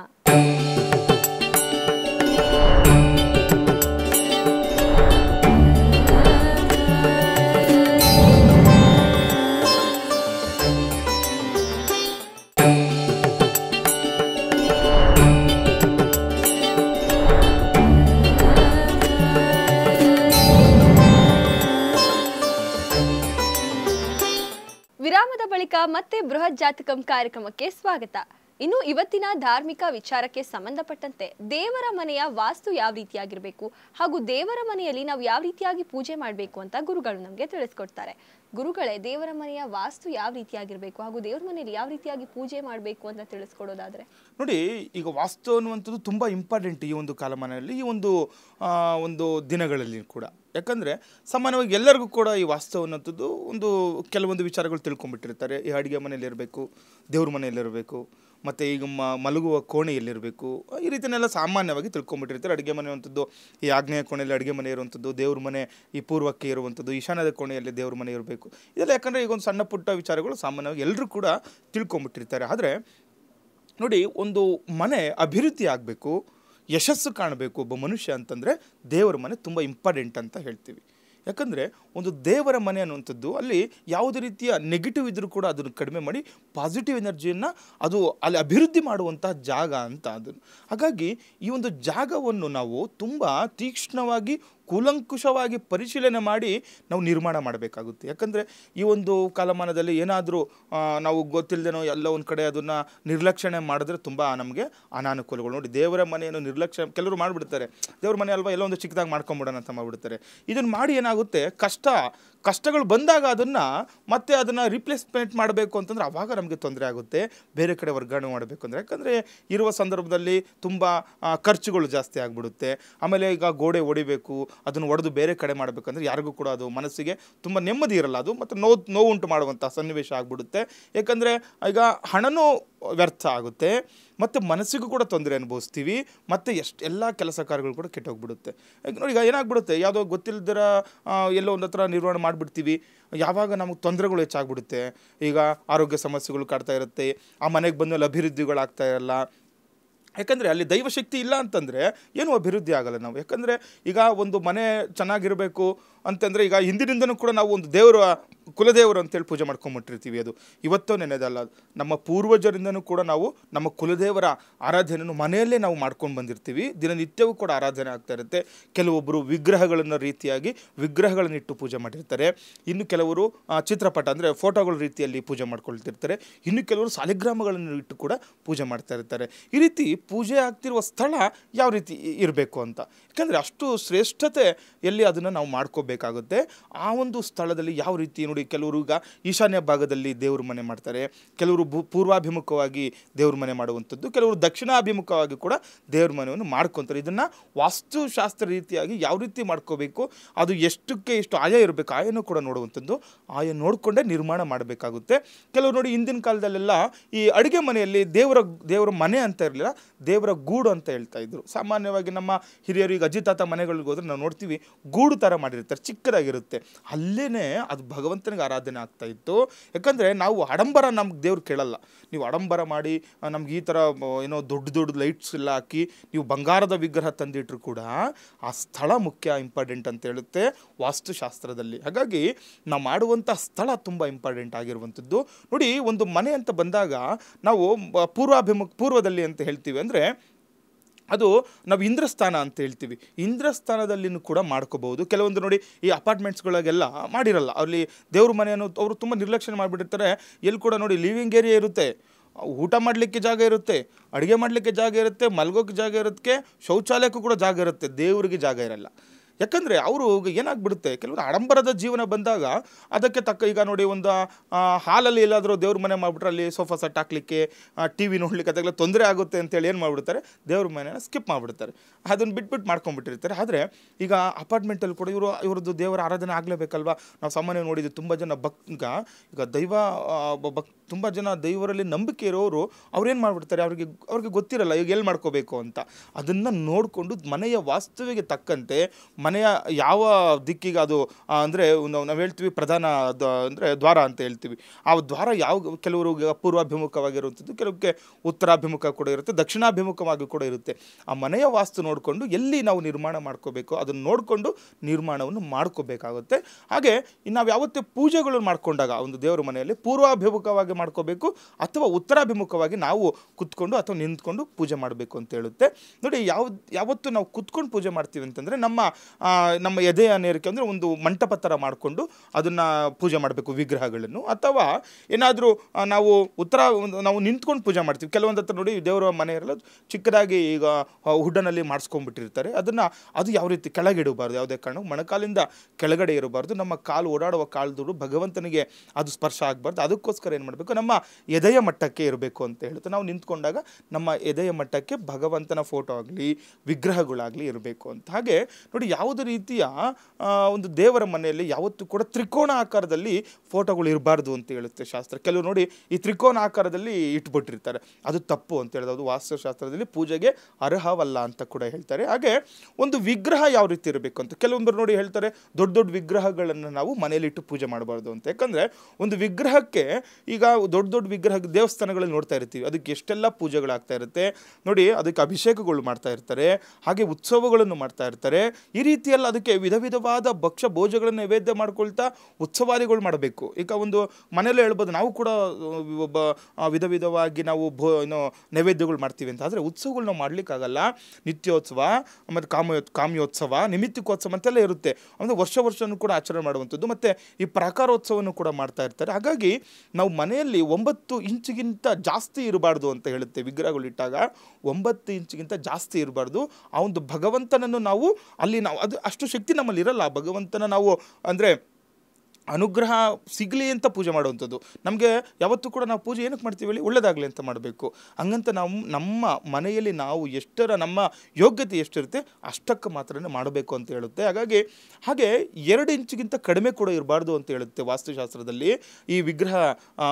ಮತ್ತೆ ಬೃಹತ್ ಜಾತಕಂ ಕಾರ್ಯಕ್ರಮಕ್ಕೆ ಸ್ವಾಗತ ಇನ್ನು ಇವತ್ತಿನ ಧಾರ್ಮಿಕ ವಿಚಾರಕ್ಕೆ ಸಂಬಂಧಪಟ್ಟಂತೆ ದೇವರ ಮನೆಯ ವಾಸ್ತು ಯಾವ ರೀತಿಯಾಗಿರಬೇಕು ಹಾಗೂ ದೇವರ ಮನೆಯಲ್ಲಿ ನಾವು ಯಾವ ರೀತಿಯಾಗಿ ಪೂಜೆ ಮಾಡಬೇಕು ಅಂತ ಗುರುಗಳು ನಮಗೆ ತಿಳಿಸ್ಕೊಡ್ತಾರೆ ಗುರುಗಳೇ ದೇವರ ಮನೆಯ ವಾಸ್ತು ಯಾವ ರೀತಿಯಾಗಿರಬೇಕು ಹಾಗೂ ದೇವರ ಮನೆಯಲ್ಲಿ ಯಾವ ರೀತಿಯಾಗಿ ಪೂಜೆ ಮಾಡಬೇಕು ಅಂತ ತಿಳಿಸ್ಕೊಡೋದಾದ್ರೆ ನೋಡಿ ಈಗ ವಾಸ್ತು ಅನ್ನುವಂಥದ್ದು ತುಂಬ ಇಂಪಾರ್ಟೆಂಟ್ ಈ ಒಂದು ಕಾಲಮಾನದಲ್ಲಿ ಈ ಒಂದು ಒಂದು ದಿನಗಳಲ್ಲಿ ಕೂಡ ಯಾಕಂದರೆ ಸಾಮಾನ್ಯವಾಗಿ ಎಲ್ಲರಿಗೂ ಕೂಡ ಈ ವಾಸ್ತು ಅನ್ನೋಂಥದ್ದು ಒಂದು ಕೆಲವೊಂದು ವಿಚಾರಗಳು ತಿಳ್ಕೊಂಡ್ಬಿಟ್ಟಿರ್ತಾರೆ ಈ ಅಡುಗೆ ಮನೆಯಲ್ಲಿ ದೇವ್ರ ಮನೆಯಲ್ಲಿರಬೇಕು ಮತ್ತು ಈಗ ಮಲಗುವ ಕೋಣೆ ಎಲ್ಲಿರಬೇಕು ಈ ರೀತಿಯೆಲ್ಲ ಸಾಮಾನ್ಯವಾಗಿ ತಿಳ್ಕೊಂಬಿಟ್ಟಿರ್ತಾರೆ ಅಡುಗೆ ಮನೆ ಅಂಥದ್ದು ಈ ಆಗ್ನೇಯ ಕೋಣೆಯಲ್ಲಿ ಅಡುಗೆ ಮನೆ ಇರುವಂಥದ್ದು ದೇವ್ರ ಮನೆ ಈ ಪೂರ್ವಕ್ಕೆ ಇರುವಂಥದ್ದು ಈಶಾನ್ಯದ ಕೋಣೆಯಲ್ಲಿ ದೇವ್ರ ಮನೆ ಇರಬೇಕು ಇದೆಲ್ಲ ಯಾಕಂದರೆ ಈಗ ಒಂದು ಸಣ್ಣ ಪುಟ್ಟ ವಿಚಾರಗಳು ಸಾಮಾನ್ಯವಾಗಿ ಎಲ್ಲರೂ ಕೂಡ ತಿಳ್ಕೊಂಬಿಟ್ಟಿರ್ತಾರೆ ಆದರೆ ನೋಡಿ ಒಂದು ಮನೆ ಅಭಿವೃದ್ಧಿ ಆಗಬೇಕು ಯಶಸ್ಸು ಕಾಣಬೇಕು ಒಬ್ಬ ಮನುಷ್ಯ ಅಂತಂದರೆ ದೇವ್ರ ಮನೆ ತುಂಬ ಇಂಪಾರ್ಟೆಂಟ್ ಅಂತ ಹೇಳ್ತೀವಿ ಯಾಕಂದರೆ ಒಂದು ದೇವರ ಮನೆ ಅನ್ನುವಂಥದ್ದು ಅಲ್ಲಿ ಯಾವುದೇ ರೀತಿಯ ನೆಗೆಟಿವ್ ಇದ್ದರೂ ಕೂಡ ಅದನ್ನು ಕಡಿಮೆ ಮಾಡಿ ಪಾಸಿಟಿವ್ ಎನರ್ಜಿಯನ್ನು ಅದು ಅಲ್ಲಿ ಅಭಿವೃದ್ಧಿ ಮಾಡುವಂತಹ ಜಾಗ ಅಂತ ಅದನ್ನು ಹಾಗಾಗಿ ಈ ಒಂದು ಜಾಗವನ್ನು ನಾವು ತುಂಬ ತೀಕ್ಷ್ಣವಾಗಿ ಕೂಲಂಕುಷವಾಗಿ ಪರಿಶೀಲನೆ ಮಾಡಿ ನಾವು ನಿರ್ಮಾಣ ಮಾಡಬೇಕಾಗುತ್ತೆ ಯಾಕಂದರೆ ಈ ಒಂದು ಕಾಲಮಾನದಲ್ಲಿ ಏನಾದರೂ ನಾವು ಗೊತ್ತಿಲ್ಲದೇನೋ ಎಲ್ಲ ಒಂದು ಕಡೆ ಅದನ್ನು ನಿರ್ಲಕ್ಷಣೆ ಮಾಡಿದ್ರೆ ತುಂಬ ನಮಗೆ ಅನಾನುಕೂಲಗಳು ನೋಡಿ ದೇವರ ಮನೆಯನ್ನು ನಿರ್ಲಕ್ಷ್ಯ ಕೆಲವರು ಮಾಡಿಬಿಡ್ತಾರೆ ದೇವ್ರ ಮನೆ ಅಲ್ವಾ ಎಲ್ಲ ಒಂದು ಚಿಕ್ಕದಾಗಿ ಮಾಡ್ಕೊಂಬಿಡೋಣ ಅಂತ ಮಾಡಿಬಿಡ್ತಾರೆ ಇದನ್ನು ಮಾಡಿ ಏನಾಗುತ್ತೆ ಕಷ್ಟ ಕಷ್ಟಗಳು ಬಂದಾಗ ಅದನ್ನು ಮತ್ತೆ ಅದನ್ನು ರಿಪ್ಲೇಸ್ಮೆಂಟ್ ಮಾಡಬೇಕು ಅಂತಂದರೆ ಆವಾಗ ನಮಗೆ ತೊಂದರೆ ಆಗುತ್ತೆ ಬೇರೆ ಕಡೆ ವರ್ಗಾವಣೆ ಮಾಡಬೇಕು ಅಂದರೆ ಯಾಕಂದರೆ ಇರುವ ಸಂದರ್ಭದಲ್ಲಿ ತುಂಬ ಖರ್ಚುಗಳು ಜಾಸ್ತಿ ಆಗಿಬಿಡುತ್ತೆ ಆಮೇಲೆ ಈಗ ಗೋಡೆ ಒಡಿಬೇಕು ಅದನ್ನು ಒಡೆದು ಬೇರೆ ಕಡೆ ಮಾಡಬೇಕಂದ್ರೆ ಯಾರಿಗೂ ಕೂಡ ಅದು ಮನಸ್ಸಿಗೆ ತುಂಬ ನೆಮ್ಮದಿ ಇರಲ್ಲ ಅದು ಮತ್ತು ನೋವು ನೋವುಂಟು ಮಾಡುವಂಥ ಸನ್ನಿವೇಶ ಆಗಿಬಿಡುತ್ತೆ ಏಕೆಂದರೆ ಈಗ ಹಣನೂ ವ್ಯರ್ಥ ಆಗುತ್ತೆ ಮತ್ತು ಮನಸ್ಸಿಗೂ ಕೂಡ ತೊಂದರೆ ಅನುಭವಿಸ್ತೀವಿ ಮತ್ತು ಎಷ್ಟು ಎಲ್ಲ ಕೆಲಸ ಕಾರ್ಯಗಳು ಕೂಡ ಕೆಟ್ಟೋಗ್ಬಿಡುತ್ತೆ ನೋಡಿ ಈಗ ಏನಾಗ್ಬಿಡುತ್ತೆ ಯಾವುದೋ ಗೊತ್ತಿಲ್ಲದರ ಎಲ್ಲೋ ಒಂದು ಹತ್ರ ನಿರ್ವಹಣೆ ಮಾಡಿಬಿಡ್ತೀವಿ ಯಾವಾಗ ನಮಗೆ ತೊಂದರೆಗಳು ಹೆಚ್ಚಾಗ್ಬಿಡುತ್ತೆ ಈಗ ಆರೋಗ್ಯ ಸಮಸ್ಯೆಗಳು ಕಾಡ್ತಾ ಇರುತ್ತೆ ಆ ಮನೆಗೆ ಬಂದಮೇಲೆ ಅಭಿವೃದ್ಧಿಗಳಾಗ್ತಾ ಇರಲ್ಲ ಯಾಕಂದರೆ ಅಲ್ಲಿ ದೈವಶಕ್ತಿ ಇಲ್ಲ ಅಂತಂದರೆ ಏನು ಅಭಿವೃದ್ಧಿ ಆಗಲ್ಲ ನಾವು ಯಾಕಂದರೆ ಈಗ ಒಂದು ಮನೆ ಚೆನ್ನಾಗಿರಬೇಕು ಅಂತಂದರೆ ಈಗ ಹಿಂದಿನಿಂದನೂ ಕೂಡ ನಾವು ಒಂದು ದೇವರ ಕುಲದೇವರು ಅಂತೇಳಿ ಪೂಜೆ ಮಾಡ್ಕೊಂಬಿಟ್ಟಿರ್ತೀವಿ ಅದು ಇವತ್ತೋ ನೆನೆದಲ್ಲ ನಮ್ಮ ಪೂರ್ವಜರಿಂದನೂ ಕೂಡ ನಾವು ನಮ್ಮ ಕುಲದೇವರ ಆರಾಧನೆಯನ್ನು ಮನೆಯಲ್ಲೇ ನಾವು ಮಾಡ್ಕೊಂಡು ಬಂದಿರ್ತೀವಿ ದಿನನಿತ್ಯವೂ ಕೂಡ ಆರಾಧನೆ ಆಗ್ತಾ ಇರುತ್ತೆ ಕೆಲವೊಬ್ಬರು ವಿಗ್ರಹಗಳನ್ನು ರೀತಿಯಾಗಿ ವಿಗ್ರಹಗಳನ್ನಿಟ್ಟು ಪೂಜೆ ಮಾಡಿರ್ತಾರೆ ಇನ್ನು ಕೆಲವರು ಚಿತ್ರಪಟ ಅಂದರೆ ಫೋಟೋಗಳ ರೀತಿಯಲ್ಲಿ ಪೂಜೆ ಮಾಡ್ಕೊಳ್ತಿರ್ತಾರೆ ಇನ್ನು ಕೆಲವರು ಸಾಲಿಗ್ರಾಮಗಳನ್ನು ಇಟ್ಟು ಕೂಡ ಪೂಜೆ ಮಾಡ್ತಾ ಇರ್ತಾರೆ ಈ ರೀತಿ ಪೂಜೆ ಆಗ್ತಿರುವ ಸ್ಥಳ ಯಾವ ರೀತಿ ಇರಬೇಕು ಅಂತ ಯಾಕಂದರೆ ಅಷ್ಟು ಶ್ರೇಷ್ಠತೆ ಎಲ್ಲಿ ಅದನ್ನು ನಾವು ಮಾಡ್ಕೋಬೇಕಾಗುತ್ತೆ ಆ ಒಂದು ಸ್ಥಳದಲ್ಲಿ ಯಾವ ರೀತಿ ನೋಡಿ ನೋಡಿ ಕೆಲವರು ಈಗ ಈಶಾನ್ಯ ಭಾಗದಲ್ಲಿ ದೇವ್ರ ಮನೆ ಮಾಡ್ತಾರೆ ಕೆಲವರು ಭೂ ಪೂರ್ವಾಭಿಮುಖವಾಗಿ ದೇವ್ರ ಮನೆ ಮಾಡುವಂಥದ್ದು ಕೆಲವರು ದಕ್ಷಿಣಾಭಿಮುಖವಾಗಿ ಕೂಡ ದೇವ್ರ ಮನೆಯನ್ನು ಮಾಡ್ಕೊತಾರೆ ಇದನ್ನು ವಾಸ್ತುಶಾಸ್ತ್ರ ರೀತಿಯಾಗಿ ಯಾವ ರೀತಿ ಮಾಡ್ಕೋಬೇಕು ಅದು ಎಷ್ಟಕ್ಕೆ ಎಷ್ಟು ಆಯ ಇರಬೇಕು ಆಯನ್ನು ಕೂಡ ನೋಡುವಂಥದ್ದು ಆಯ ನೋಡಿಕೊಂಡೇ ನಿರ್ಮಾಣ ಮಾಡಬೇಕಾಗುತ್ತೆ ಕೆಲವರು ನೋಡಿ ಹಿಂದಿನ ಕಾಲದಲ್ಲೆಲ್ಲ ಈ ಅಡುಗೆ ಮನೆಯಲ್ಲಿ ದೇವರ ದೇವರ ಮನೆ ಅಂತ ಇರಲಿಲ್ಲ ದೇವರ ಗೂಡು ಅಂತ ಹೇಳ್ತಾ ಇದ್ರು ಸಾಮಾನ್ಯವಾಗಿ ನಮ್ಮ ಹಿರಿಯರು ಈಗ ಅಜ್ಜಿ ಮನೆಗಳಿಗೆ ಹೋದ್ರೆ ನಾವು ನೋಡ್ತೀವಿ ಗೂಡು ಥರ ಮಾಡಿರ್ತಾರೆ ಚಿಕ್ಕದಾಗಿರುತ್ತೆ ಅಲ್ಲೇ ಅದು ಭಗವಂತ ಆತನಿಗೆ ಆರಾಧನೆ ಆಗ್ತಾ ಇತ್ತು ಯಾಕಂದರೆ ನಾವು ಆಡಂಬರ ನಮ್ಗೆ ದೇವ್ರು ಕೇಳಲ್ಲ ನೀವು ಆಡಂಬರ ಮಾಡಿ ನಮ್ಗೆ ಈ ಥರ ಏನೋ ದೊಡ್ಡ ದೊಡ್ಡ ಲೈಟ್ಸ್ ಎಲ್ಲ ಹಾಕಿ ನೀವು ಬಂಗಾರದ ವಿಗ್ರಹ ತಂದಿಟ್ಟರು ಕೂಡ ಆ ಸ್ಥಳ ಮುಖ್ಯ ಇಂಪಾರ್ಟೆಂಟ್ ಅಂತ ಹೇಳುತ್ತೆ ವಾಸ್ತುಶಾಸ್ತ್ರದಲ್ಲಿ ಹಾಗಾಗಿ ನಾವು ಮಾಡುವಂಥ ಸ್ಥಳ ತುಂಬ ಇಂಪಾರ್ಟೆಂಟ್ ಆಗಿರುವಂಥದ್ದು ನೋಡಿ ಒಂದು ಮನೆ ಅಂತ ಬಂದಾಗ ನಾವು ಪೂರ್ವಾಭಿಮುಖ ಪೂರ್ವದಲ್ಲಿ ಅಂತ ಹೇಳ್ತೀವಿ ಅಂದರೆ ಅದು ನಾವು ಇಂದ್ರಸ್ಥಾನ ಅಂತ ಹೇಳ್ತೀವಿ ಇಂದ್ರಸ್ಥಾನದಲ್ಲಿನೂ ಕೂಡ ಮಾಡ್ಕೋಬಹುದು ಕೆಲವೊಂದು ನೋಡಿ ಈ ಅಪಾರ್ಟ್ಮೆಂಟ್ಸ್ಗಳಾಗೆಲ್ಲ ಮಾಡಿರಲ್ಲ ಅಲ್ಲಿ ದೇವ್ರ ಮನೆಯನ್ನು ಅವರು ತುಂಬ ನಿರ್ಲಕ್ಷ್ಯ ಮಾಡಿಬಿಟ್ಟಿರ್ತಾರೆ ಎಲ್ಲಿ ಕೂಡ ನೋಡಿ ಲಿವಿಂಗ್ ಏರಿಯಾ ಇರುತ್ತೆ ಊಟ ಮಾಡಲಿಕ್ಕೆ ಜಾಗ ಇರುತ್ತೆ ಅಡುಗೆ ಮಾಡಲಿಕ್ಕೆ ಜಾಗ ಇರುತ್ತೆ ಮಲ್ಗೋಕ್ಕೆ ಜಾಗ ಇರೋದಕ್ಕೆ ಶೌಚಾಲಯಕ್ಕೂ ಕೂಡ ಜಾಗ ಇರುತ್ತೆ ದೇವರಿಗೆ ಜಾಗ ಇರಲ್ಲ ಯಾಕಂದರೆ ಅವರು ಏನಾಗ್ಬಿಡುತ್ತೆ ಕೆಲವರು ಆಡಂಬರದ ಜೀವನ ಬಂದಾಗ ಅದಕ್ಕೆ ತಕ್ಕ ಈಗ ನೋಡಿ ಒಂದು ಹಾಲಲ್ಲಿ ಎಲ್ಲಾದರೂ ದೇವ್ರ ಮನೆ ಮಾಡಿಬಿಟ್ರೆ ಅಲ್ಲಿ ಸೋಫಾ ಸೆಟ್ ಹಾಕ್ಲಿಕ್ಕೆ ಟಿ ವಿ ನೋಡಲಿಕ್ಕೆ ಅದಕ್ಕೆಲ್ಲ ತೊಂದರೆ ಆಗುತ್ತೆ ಅಂತೇಳಿ ಏನು ಮಾಡಿಬಿಡ್ತಾರೆ ದೇವ್ರ ಮನೆನ ಸ್ಕಿಪ್ ಮಾಡಿಬಿಡ್ತಾರೆ ಅದನ್ನು ಬಿಟ್ಬಿಟ್ಟು ಮಾಡ್ಕೊಂಬಿಟ್ಟಿರ್ತಾರೆ ಆದರೆ ಈಗ ಅಪಾರ್ಟ್ಮೆಂಟಲ್ಲಿ ಕೂಡ ಇವರು ಇವ್ರದ್ದು ದೇವರ ಆರಾಧನೆ ಆಗಲೇಬೇಕಲ್ವಾ ನಾವು ಸಾಮಾನ್ಯ ನೋಡಿದ್ದು ತುಂಬ ಜನ ಭಕ್ತ ಈಗ ದೈವ ಭಕ್ ತುಂಬ ಜನ ದೈವರಲ್ಲಿ ನಂಬಿಕೆ ಇರೋರು ಅವ್ರೇನು ಮಾಡಿಬಿಡ್ತಾರೆ ಅವ್ರಿಗೆ ಅವ್ರಿಗೆ ಗೊತ್ತಿರಲ್ಲ ಈಗ ಎಲ್ಲಿ ಮಾಡ್ಕೋಬೇಕು ಅಂತ ಅದನ್ನು ನೋಡಿಕೊಂಡು ಮನೆಯ ವಾಸ್ತುವಿಗೆ ತಕ್ಕಂತೆ ಮನೆಯ ಯಾವ ದಿಕ್ಕಿಗೆ ಅದು ಅಂದರೆ ನಾವು ಹೇಳ್ತೀವಿ ಪ್ರಧಾನ ಅಂದರೆ ದ್ವಾರ ಅಂತ ಹೇಳ್ತೀವಿ ಆ ದ್ವಾರ ಯಾವ ಕೆಲವರು ಪೂರ್ವಾಭಿಮುಖವಾಗಿರುವಂಥದ್ದು ಕೆಲವಕ್ಕೆ ಉತ್ತರಾಭಿಮುಖ ಕೂಡ ಇರುತ್ತೆ ದಕ್ಷಿಣಾಭಿಮುಖವಾಗಿ ಕೂಡ ಇರುತ್ತೆ ಆ ಮನೆಯ ವಾಸ್ತು ನೋಡಿಕೊಂಡು ಎಲ್ಲಿ ನಾವು ನಿರ್ಮಾಣ ಮಾಡ್ಕೋಬೇಕು ಅದನ್ನು ನೋಡಿಕೊಂಡು ನಿರ್ಮಾಣವನ್ನು ಮಾಡ್ಕೋಬೇಕಾಗುತ್ತೆ ಹಾಗೆ ನಾವು ಯಾವತ್ತೇ ಪೂಜೆಗಳನ್ನು ಮಾಡಿಕೊಂಡಾಗ ಒಂದು ದೇವರ ಮನೆಯಲ್ಲಿ ಪೂರ್ವಾಭಿಮುಖವಾಗಿ ಮಾಡ್ಕೋಬೇಕು ಅಥವಾ ಉತ್ತರಾಭಿಮುಖವಾಗಿ ನಾವು ಕುತ್ಕೊಂಡು ಅಥವಾ ನಿಂತ್ಕೊಂಡು ಪೂಜೆ ಮಾಡಬೇಕು ಅಂತ ಹೇಳುತ್ತೆ ನೋಡಿ ಯಾವ ಯಾವತ್ತು ನಾವು ಕುತ್ಕೊಂಡು ಪೂಜೆ ಮಾಡ್ತೀವಿ ಅಂತಂದರೆ ನಮ್ಮ ನಮ್ಮ ಎದೆಯ ನೇರಿಕೆ ಅಂದರೆ ಒಂದು ಮಂಟಪ ಥರ ಮಾಡಿಕೊಂಡು ಅದನ್ನು ಪೂಜೆ ಮಾಡಬೇಕು ವಿಗ್ರಹಗಳನ್ನು ಅಥವಾ ಏನಾದರೂ ನಾವು ಉತ್ತರ ನಾವು ನಿಂತ್ಕೊಂಡು ಪೂಜೆ ಮಾಡ್ತೀವಿ ಕೆಲವೊಂದು ಹತ್ರ ನೋಡಿ ದೇವರ ಮನೆಯಲ್ಲ ಚಿಕ್ಕದಾಗಿ ಈಗ ಹುಡ್ಡನಲ್ಲಿ ಮಾಡಿಸ್ಕೊಂಡ್ಬಿಟ್ಟಿರ್ತಾರೆ ಅದನ್ನು ಅದು ಯಾವ ರೀತಿ ಇಡಬಾರ್ದು ಯಾವುದೇ ಕಾರಣ ಮೊಣಕಾಲಿಂದ ಕೆಳಗಡೆ ಇರಬಾರ್ದು ನಮ್ಮ ಕಾಲು ಓಡಾಡುವ ಕಾಲದವರು ಭಗವಂತನಿಗೆ ಅದು ಸ್ಪರ್ಶ ಆಗಬಾರ್ದು ಅದಕ್ಕೋಸ್ಕರ ಏನು ಮಾಡಬೇಕು ಇರಬೇಕು ನಮ್ಮ ಎದೆಯ ಮಟ್ಟಕ್ಕೆ ಇರಬೇಕು ಅಂತ ಹೇಳ್ತಾರೆ ನಾವು ನಿಂತ್ಕೊಂಡಾಗ ನಮ್ಮ ಎದೆಯ ಮಟ್ಟಕ್ಕೆ ಭಗವಂತನ ಫೋಟೋ ಆಗಲಿ ವಿಗ್ರಹಗಳಾಗಲಿ ಇರಬೇಕು ಅಂತ ಹಾಗೆ ನೋಡಿ ಯಾವುದೇ ರೀತಿಯ ಒಂದು ದೇವರ ಮನೆಯಲ್ಲಿ ಯಾವತ್ತೂ ಕೂಡ ತ್ರಿಕೋಣ ಆಕಾರದಲ್ಲಿ ಫೋಟೋಗಳು ಇರಬಾರ್ದು ಅಂತ ಹೇಳುತ್ತೆ ಶಾಸ್ತ್ರ ಕೆಲವರು ನೋಡಿ ಈ ತ್ರಿಕೋನ ಆಕಾರದಲ್ಲಿ ಇಟ್ಬಿಟ್ಟಿರ್ತಾರೆ ಅದು ತಪ್ಪು ಅಂತ ಹೇಳೋದು ಅದು ವಾಸ್ತುಶಾಸ್ತ್ರದಲ್ಲಿ ಪೂಜೆಗೆ ಅರ್ಹವಲ್ಲ ಅಂತ ಕೂಡ ಹೇಳ್ತಾರೆ ಹಾಗೆ ಒಂದು ವಿಗ್ರಹ ಯಾವ ರೀತಿ ಇರಬೇಕು ಅಂತ ಕೆಲವೊಬ್ಬರು ನೋಡಿ ಹೇಳ್ತಾರೆ ದೊಡ್ಡ ದೊಡ್ಡ ವಿಗ್ರಹಗಳನ್ನು ನಾವು ಮನೆಯಲ್ಲಿಟ್ಟು ಪೂಜೆ ಮಾಡಬಾರ್ದು ಅಂತ ಯಾಕಂದರೆ ಒಂದು ವಿಗ್ರಹಕ್ಕೆ ಈಗ ದೊಡ್ಡ ದೊಡ್ಡ ವಿಗ್ರಹ ದೇವಸ್ಥಾನಗಳಲ್ಲಿ ನೋಡ್ತಾ ಇರ್ತೀವಿ ಅದಕ್ಕೆ ಎಷ್ಟೆಲ್ಲ ಪೂಜೆಗಳಾಗ್ತಾ ಇರುತ್ತೆ ನೋಡಿ ಅದಕ್ಕೆ ಅಭಿಷೇಕಗಳು ಮಾಡ್ತಾ ಇರ್ತಾರೆ ಹಾಗೆ ಉತ್ಸವಗಳನ್ನು ಮಾಡ್ತಾ ಇರ್ತಾರೆ ಈ ರೀತಿಯಲ್ಲಿ ಅದಕ್ಕೆ ವಿಧ ವಿಧವಾದ ಭಕ್ಷ್ಯ ಭೋಜಗಳನ್ನು ನೈವೇದ್ಯ ಮಾಡ್ಕೊಳ್ತಾ ಉತ್ಸವಾದಿಗಳು ಮಾಡಬೇಕು ಈಗ ಒಂದು ಮನೆಯಲ್ಲೇ ಹೇಳ್ಬೋದು ನಾವು ಕೂಡ ಒಬ್ಬ ವಿಧ ವಿಧವಾಗಿ ನಾವು ಏನೋ ನೈವೇದ್ಯಗಳು ಮಾಡ್ತೀವಿ ಅಂತ ಆದರೆ ಉತ್ಸವಗಳು ನಾವು ಮಾಡಲಿಕ್ಕಾಗಲ್ಲ ನಿತ್ಯೋತ್ಸವ ಮತ್ತು ಕಾಮಯೋ ಕಾಮ್ಯೋತ್ಸವ ನಿಮಿತ್ತಿಕೋತ್ಸವ ಅಂತೆಲ್ಲ ಇರುತ್ತೆ ಅಂದರೆ ವರ್ಷ ವರ್ಷವೂ ಕೂಡ ಆಚರಣೆ ಮಾಡುವಂಥದ್ದು ಮತ್ತು ಈ ಪ್ರಾಕಾರೋತ್ಸವವನ್ನು ಕೂಡ ಮಾಡ್ತಾ ಇರ್ತಾರೆ ಹಾಗಾಗಿ ನಾವು ಮನೆಯಲ್ಲಿ ಮನೆಯಲ್ಲಿ ಒಂಬತ್ತು ಇಂಚಿಗಿಂತ ಜಾಸ್ತಿ ಇರಬಾರ್ದು ಅಂತ ಹೇಳುತ್ತೆ ವಿಗ್ರಹಗಳಿಟ್ಟಾಗ ಒಂಬತ್ತು ಇಂಚಿಗಿಂತ ಜಾಸ್ತಿ ಇರಬಾರ್ದು ಆ ಒಂದು ಭಗವಂತನನ್ನು ನಾವು ಅಲ್ಲಿ ನಾವು ಅದು ಅಷ್ಟು ಶಕ್ತಿ ನಮ್ಮಲ್ಲಿ ಇರಲ್ಲ ಭಗವಂತನ ನಾವು ಅಂದರೆ ಅನುಗ್ರಹ ಸಿಗಲಿ ಅಂತ ಪೂಜೆ ಮಾಡುವಂಥದ್ದು ನಮಗೆ ಯಾವತ್ತೂ ಕೂಡ ನಾವು ಪೂಜೆ ಏನಕ್ಕೆ ಮಾಡ್ತೀವಿ ಹೇಳಿ ಒಳ್ಳೆಯದಾಗಲಿ ಅಂತ ಮಾಡಬೇಕು ಹಂಗಂತ ನಾವು ನಮ್ಮ ಮನೆಯಲ್ಲಿ ನಾವು ಎಷ್ಟರ ನಮ್ಮ ಯೋಗ್ಯತೆ ಎಷ್ಟಿರುತ್ತೆ ಅಷ್ಟಕ್ಕೆ ಮಾತ್ರ ಮಾಡಬೇಕು ಅಂತ ಹೇಳುತ್ತೆ ಹಾಗಾಗಿ ಹಾಗೆ ಎರಡು ಇಂಚಿಗಿಂತ ಕಡಿಮೆ ಕೂಡ ಇರಬಾರ್ದು ಅಂತ ಹೇಳುತ್ತೆ ವಾಸ್ತುಶಾಸ್ತ್ರದಲ್ಲಿ ಈ ವಿಗ್ರಹ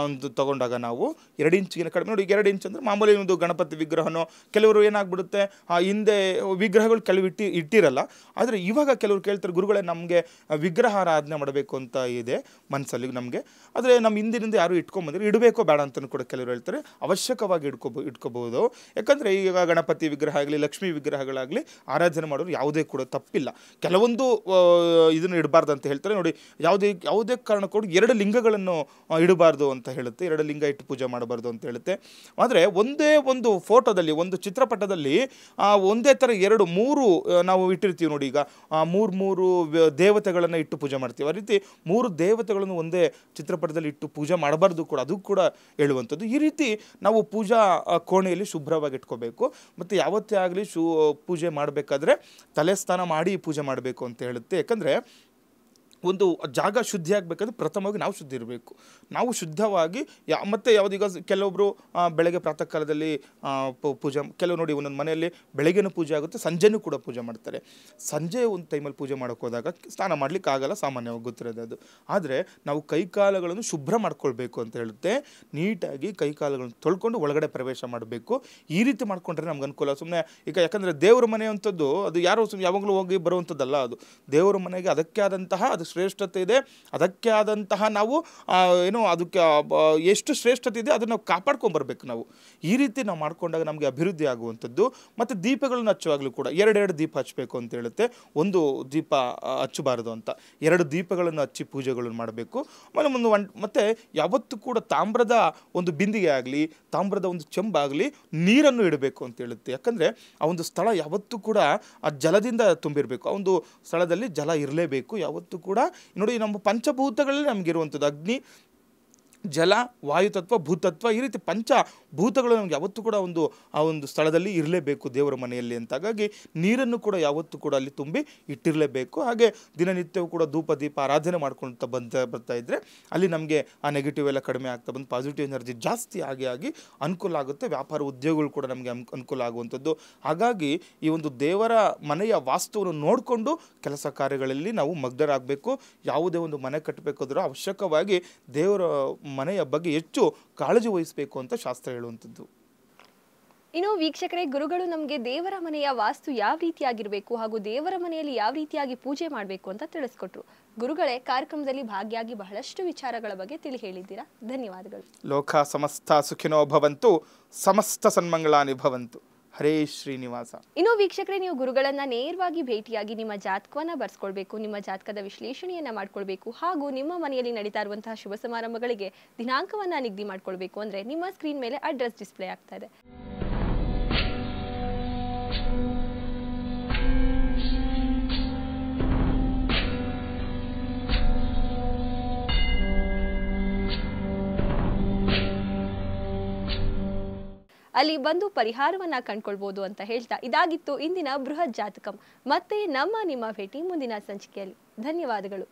ಒಂದು ತಗೊಂಡಾಗ ನಾವು ಎರಡು ಇಂಚುಗಿಂತ ಕಡಿಮೆ ನೋಡಿ ಎರಡು ಇಂಚು ಅಂದರೆ ಮಾಮೂಲಿ ಒಂದು ಗಣಪತಿ ವಿಗ್ರಹನೋ ಕೆಲವರು ಏನಾಗ್ಬಿಡುತ್ತೆ ಆ ಹಿಂದೆ ವಿಗ್ರಹಗಳು ಕೆಲವು ಇಟ್ಟಿ ಇಟ್ಟಿರಲ್ಲ ಆದರೆ ಇವಾಗ ಕೆಲವರು ಕೇಳ್ತಾರೆ ಗುರುಗಳೇ ನಮಗೆ ವಿಗ್ರಹ ಆರಾಧನೆ ಮಾಡಬೇಕು ಅಂತ ಇದೆ ಮನಸ್ಸಲ್ಲಿ ನಮಗೆ ಆದರೆ ನಮ್ಮ ಹಿಂದಿನಿಂದ ಯಾರು ಇಟ್ಕೊಂಬಂದ್ರೆ ಇಡಬೇಕೋ ಬೇಡ ಅಂತಲೂ ಕೂಡ ಕೆಲವರು ಹೇಳ್ತಾರೆ ಅವಶ್ಯಕವಾಗಿ ಇಟ್ಕೋಬೋ ಇಟ್ಕೋಬಹುದು ಯಾಕಂದರೆ ಈಗ ಗಣಪತಿ ವಿಗ್ರಹ ಆಗಲಿ ಲಕ್ಷ್ಮೀ ವಿಗ್ರಹಗಳಾಗಲಿ ಆರಾಧನೆ ಮಾಡೋರು ಯಾವುದೇ ಕೂಡ ತಪ್ಪಿಲ್ಲ ಕೆಲವೊಂದು ಇದನ್ನು ಇಡಬಾರ್ದು ಅಂತ ಹೇಳ್ತಾರೆ ನೋಡಿ ಯಾವುದೇ ಯಾವುದೇ ಕಾರಣಕ್ಕೂ ಎರಡು ಲಿಂಗಗಳನ್ನು ಇಡಬಾರ್ದು ಅಂತ ಹೇಳುತ್ತೆ ಎರಡು ಲಿಂಗ ಇಟ್ಟು ಪೂಜೆ ಮಾಡಬಾರ್ದು ಅಂತ ಹೇಳುತ್ತೆ ಆದರೆ ಒಂದೇ ಒಂದು ಫೋಟೋದಲ್ಲಿ ಒಂದು ಚಿತ್ರಪಟದಲ್ಲಿ ಒಂದೇ ಥರ ಎರಡು ಮೂರು ನಾವು ಇಟ್ಟಿರ್ತೀವಿ ನೋಡಿ ಈಗ ಮೂರು ಮೂರು ದೇವತೆಗಳನ್ನು ಇಟ್ಟು ಪೂಜೆ ಮಾಡ್ತೀವಿ ಆ ರೀತಿ ಮೂರು ದೇವತೆಗಳನ್ನು ಒಂದೇ ಚಿತ್ರಪಟದಲ್ಲಿ ಇಟ್ಟು ಪೂಜೆ ಮಾಡಬಾರ್ದು ಕೂಡ ಅದು ಕೂಡ ಹೇಳುವಂಥದ್ದು ಈ ರೀತಿ ನಾವು ಪೂಜಾ ಕೋಣೆಯಲ್ಲಿ ಶುಭ್ರವಾಗಿ ಇಟ್ಕೋಬೇಕು ಮತ್ತು ಯಾವತ್ತೇ ಆಗಲಿ ಶೂ ಪೂಜೆ ಮಾಡಬೇಕಾದ್ರೆ ತಲೆ ಮಾಡಿ ಪೂಜೆ ಮಾಡಬೇಕು ಅಂತ ಹೇಳುತ್ತೆ ಯಾಕಂದರೆ ಒಂದು ಜಾಗ ಶುದ್ಧಿ ಆಗಬೇಕಾದ್ರೆ ಪ್ರಥಮವಾಗಿ ನಾವು ಶುದ್ಧಿ ಇರಬೇಕು ನಾವು ಶುದ್ಧವಾಗಿ ಯಾ ಮತ್ತು ಯಾವುದೀಗ ಕೆಲವೊಬ್ಬರು ಬೆಳಗ್ಗೆ ಪ್ರಾತಃ ಕಾಲದಲ್ಲಿ ಪೂಜೆ ಕೆಲವು ನೋಡಿ ಒಂದೊಂದು ಮನೆಯಲ್ಲಿ ಬೆಳಗ್ಗೆನೂ ಪೂಜೆ ಆಗುತ್ತೆ ಸಂಜೆನೂ ಕೂಡ ಪೂಜೆ ಮಾಡ್ತಾರೆ ಸಂಜೆ ಒಂದು ಟೈಮಲ್ಲಿ ಪೂಜೆ ಮಾಡೋಕ್ಕೆ ಹೋದಾಗ ಸ್ನಾನ ಮಾಡಲಿಕ್ಕೆ ಆಗಲ್ಲ ಸಾಮಾನ್ಯವಾಗಿ ಗೊತ್ತಿರೋದು ಅದು ಆದರೆ ನಾವು ಕೈಕಾಲುಗಳನ್ನು ಶುಭ್ರ ಮಾಡ್ಕೊಳ್ಬೇಕು ಅಂತ ಹೇಳುತ್ತೆ ನೀಟಾಗಿ ಕೈಕಾಲುಗಳನ್ನು ತೊಳ್ಕೊಂಡು ಒಳಗಡೆ ಪ್ರವೇಶ ಮಾಡಬೇಕು ಈ ರೀತಿ ಮಾಡ್ಕೊಂಡ್ರೆ ನಮ್ಗೆ ಅನುಕೂಲ ಸುಮ್ಮನೆ ಈಗ ಯಾಕಂದರೆ ದೇವ್ರ ಮನೆ ಅಂಥದ್ದು ಅದು ಯಾರೋ ಸುಮ್ಮನೆ ಯಾವಾಗಲೂ ಹೋಗಿ ಬರುವಂಥದ್ದಲ್ಲ ಅದು ದೇವರ ಮನೆಗೆ ಅದಕ್ಕೆ ಆದಂತಹ ಅದು ಶ್ರೇಷ್ಠತೆ ಇದೆ ಅದಕ್ಕೆ ಆದಂತಹ ನಾವು ಏನು ಅದಕ್ಕೆ ಎಷ್ಟು ಶ್ರೇಷ್ಠತೆ ಇದೆ ಅದನ್ನು ನಾವು ಕಾಪಾಡ್ಕೊಂಬರ್ಬೇಕು ನಾವು ಈ ರೀತಿ ನಾವು ಮಾಡ್ಕೊಂಡಾಗ ನಮಗೆ ಅಭಿವೃದ್ಧಿ ಆಗುವಂಥದ್ದು ಮತ್ತು ದೀಪಗಳನ್ನು ಹಚ್ಚುವಾಗಲೂ ಕೂಡ ಎರಡೆರಡು ದೀಪ ಹಚ್ಚಬೇಕು ಅಂತ ಹೇಳುತ್ತೆ ಒಂದು ದೀಪ ಹಚ್ಚಬಾರದು ಅಂತ ಎರಡು ದೀಪಗಳನ್ನು ಹಚ್ಚಿ ಪೂಜೆಗಳನ್ನು ಮಾಡಬೇಕು ಮತ್ತು ಒಂದು ಒನ್ ಮತ್ತು ಯಾವತ್ತೂ ಕೂಡ ತಾಮ್ರದ ಒಂದು ಬಿಂದಿಗೆ ಆಗಲಿ ತಾಮ್ರದ ಒಂದು ಆಗಲಿ ನೀರನ್ನು ಇಡಬೇಕು ಅಂತ ಹೇಳುತ್ತೆ ಯಾಕಂದರೆ ಆ ಒಂದು ಸ್ಥಳ ಯಾವತ್ತೂ ಕೂಡ ಆ ಜಲದಿಂದ ತುಂಬಿರಬೇಕು ಆ ಒಂದು ಸ್ಥಳದಲ್ಲಿ ಜಲ ಇರಲೇಬೇಕು ಯಾವತ್ತೂ ಕೂಡ ಕೂಡ ನೋಡಿ ನಮ್ಮ ಪಂಚಭೂತಗಳಲ್ಲಿ ನಮಗಿರುವಂಥದ್ದು ಅಗ್ನಿ ಜಲ ವಾಯುತತ್ವ ಭೂತತ್ವ ಈ ರೀತಿ ಪಂಚ ಭೂತಗಳು ನಮ್ಗೆ ಯಾವತ್ತೂ ಕೂಡ ಒಂದು ಆ ಒಂದು ಸ್ಥಳದಲ್ಲಿ ಇರಲೇಬೇಕು ದೇವರ ಮನೆಯಲ್ಲಿ ಅಂತ ಹಾಗಾಗಿ ನೀರನ್ನು ಕೂಡ ಯಾವತ್ತೂ ಕೂಡ ಅಲ್ಲಿ ತುಂಬಿ ಇಟ್ಟಿರಲೇಬೇಕು ಹಾಗೆ ದಿನನಿತ್ಯವೂ ಕೂಡ ಧೂಪ ದೀಪ ಆರಾಧನೆ ಮಾಡ್ಕೊಳ್ತಾ ಬಂತ ಬರ್ತಾ ಇದ್ದರೆ ಅಲ್ಲಿ ನಮಗೆ ಆ ನೆಗೆಟಿವ್ ಎಲ್ಲ ಕಡಿಮೆ ಆಗ್ತಾ ಬಂದು ಪಾಸಿಟಿವ್ ಎನರ್ಜಿ ಜಾಸ್ತಿ ಆಗಿ ಆಗಿ ಅನುಕೂಲ ಆಗುತ್ತೆ ವ್ಯಾಪಾರ ಉದ್ಯೋಗಗಳು ಕೂಡ ನಮಗೆ ಅನುಕೂಲ ಆಗುವಂಥದ್ದು ಹಾಗಾಗಿ ಈ ಒಂದು ದೇವರ ಮನೆಯ ವಾಸ್ತುವನ್ನು ನೋಡಿಕೊಂಡು ಕೆಲಸ ಕಾರ್ಯಗಳಲ್ಲಿ ನಾವು ಮಗ್ಧರಾಗಬೇಕು ಯಾವುದೇ ಒಂದು ಮನೆ ಕಟ್ಟಬೇಕಾದ್ರೂ ಅವಶ್ಯಕವಾಗಿ ದೇವರ ಮನೆಯ ಬಗ್ಗೆ ಹೆಚ್ಚು ಕಾಳಜಿ ವಹಿಸಬೇಕು ಅಂತ ಶಾಸ್ತ್ರ ಹೇಳುತ್ತೆ ಹೇಳುವಂಥದ್ದು ಇನ್ನು ವೀಕ್ಷಕರೇ ಗುರುಗಳು ನಮಗೆ ದೇವರ ಮನೆಯ ವಾಸ್ತು ಯಾವ ರೀತಿಯಾಗಿರಬೇಕು ಹಾಗೂ ದೇವರ ಮನೆಯಲ್ಲಿ ಯಾವ ರೀತಿಯಾಗಿ ಪೂಜೆ ಮಾಡಬೇಕು ಅಂತ ತಿಳಿಸ್ಕೊಟ್ರು ಗುರುಗಳೇ ಕಾರ್ಯಕ್ರಮದಲ್ಲಿ ಭಾಗಿಯಾಗಿ ಬಹಳಷ್ಟು ವಿಚಾರಗಳ ಬಗ್ಗೆ ತಿಳಿ ಹೇಳಿದ್ದೀರಾ ಧನ್ಯವಾದಗಳು ಲೋಕ ಸಮಸ್ತ ಸುಖಿನೋ ಭವಂತು ಸಮಸ್ತ ಸನ್ಮಂಗಳಾನಿ ಭವಂತು ಹರೇ ಶ್ರೀನಿವಾಸ ಇನ್ನು ವೀಕ್ಷಕರೇ ನೀವು ಗುರುಗಳನ್ನ ನೇರವಾಗಿ ಭೇಟಿಯಾಗಿ ನಿಮ್ಮ ಜಾತಕವನ್ನ ಬರ್ಸ್ಕೊಳ್ಬೇಕು ನಿಮ್ಮ ಜಾತಕದ ವಿಶ್ಲೇಷಣೆಯನ್ನ ಮಾಡ್ಕೊಳ್ಬೇಕು ಹಾಗೂ ನಿಮ್ಮ ಮನೆಯಲ್ಲಿ ನಡೀತಾ ಇರುವಂತಹ ಶುಭ ಸಮಾರಂಭಗಳಿಗೆ ದಿನಾಂಕವನ್ನ ನಿಗದಿ ಮಾಡ್ಕೊಳ್ಬೇಕು ಅಂದ್ರೆ ನಿಮ್ಮ ಸ್ಕ್ರೀನ್ ಮೇಲೆ ಅಡ್ರೆಸ್ ಡಿಸ್ಪ್ಲೇ ಆಗ್ತಾ ಇದೆ ಅಲ್ಲಿ ಬಂದು ಪರಿಹಾರವನ್ನ ಕಂಡ್ಕೊಳ್ಬಹುದು ಅಂತ ಹೇಳ್ತಾ ಇದಾಗಿತ್ತು ಇಂದಿನ ಬೃಹತ್ ಜಾತಕಂ ಮತ್ತೆ ನಮ್ಮ ನಿಮ್ಮ ಭೇಟಿ ಮುಂದಿನ ಸಂಚಿಕೆಯಲ್ಲಿ ಧನ್ಯವಾದಗಳು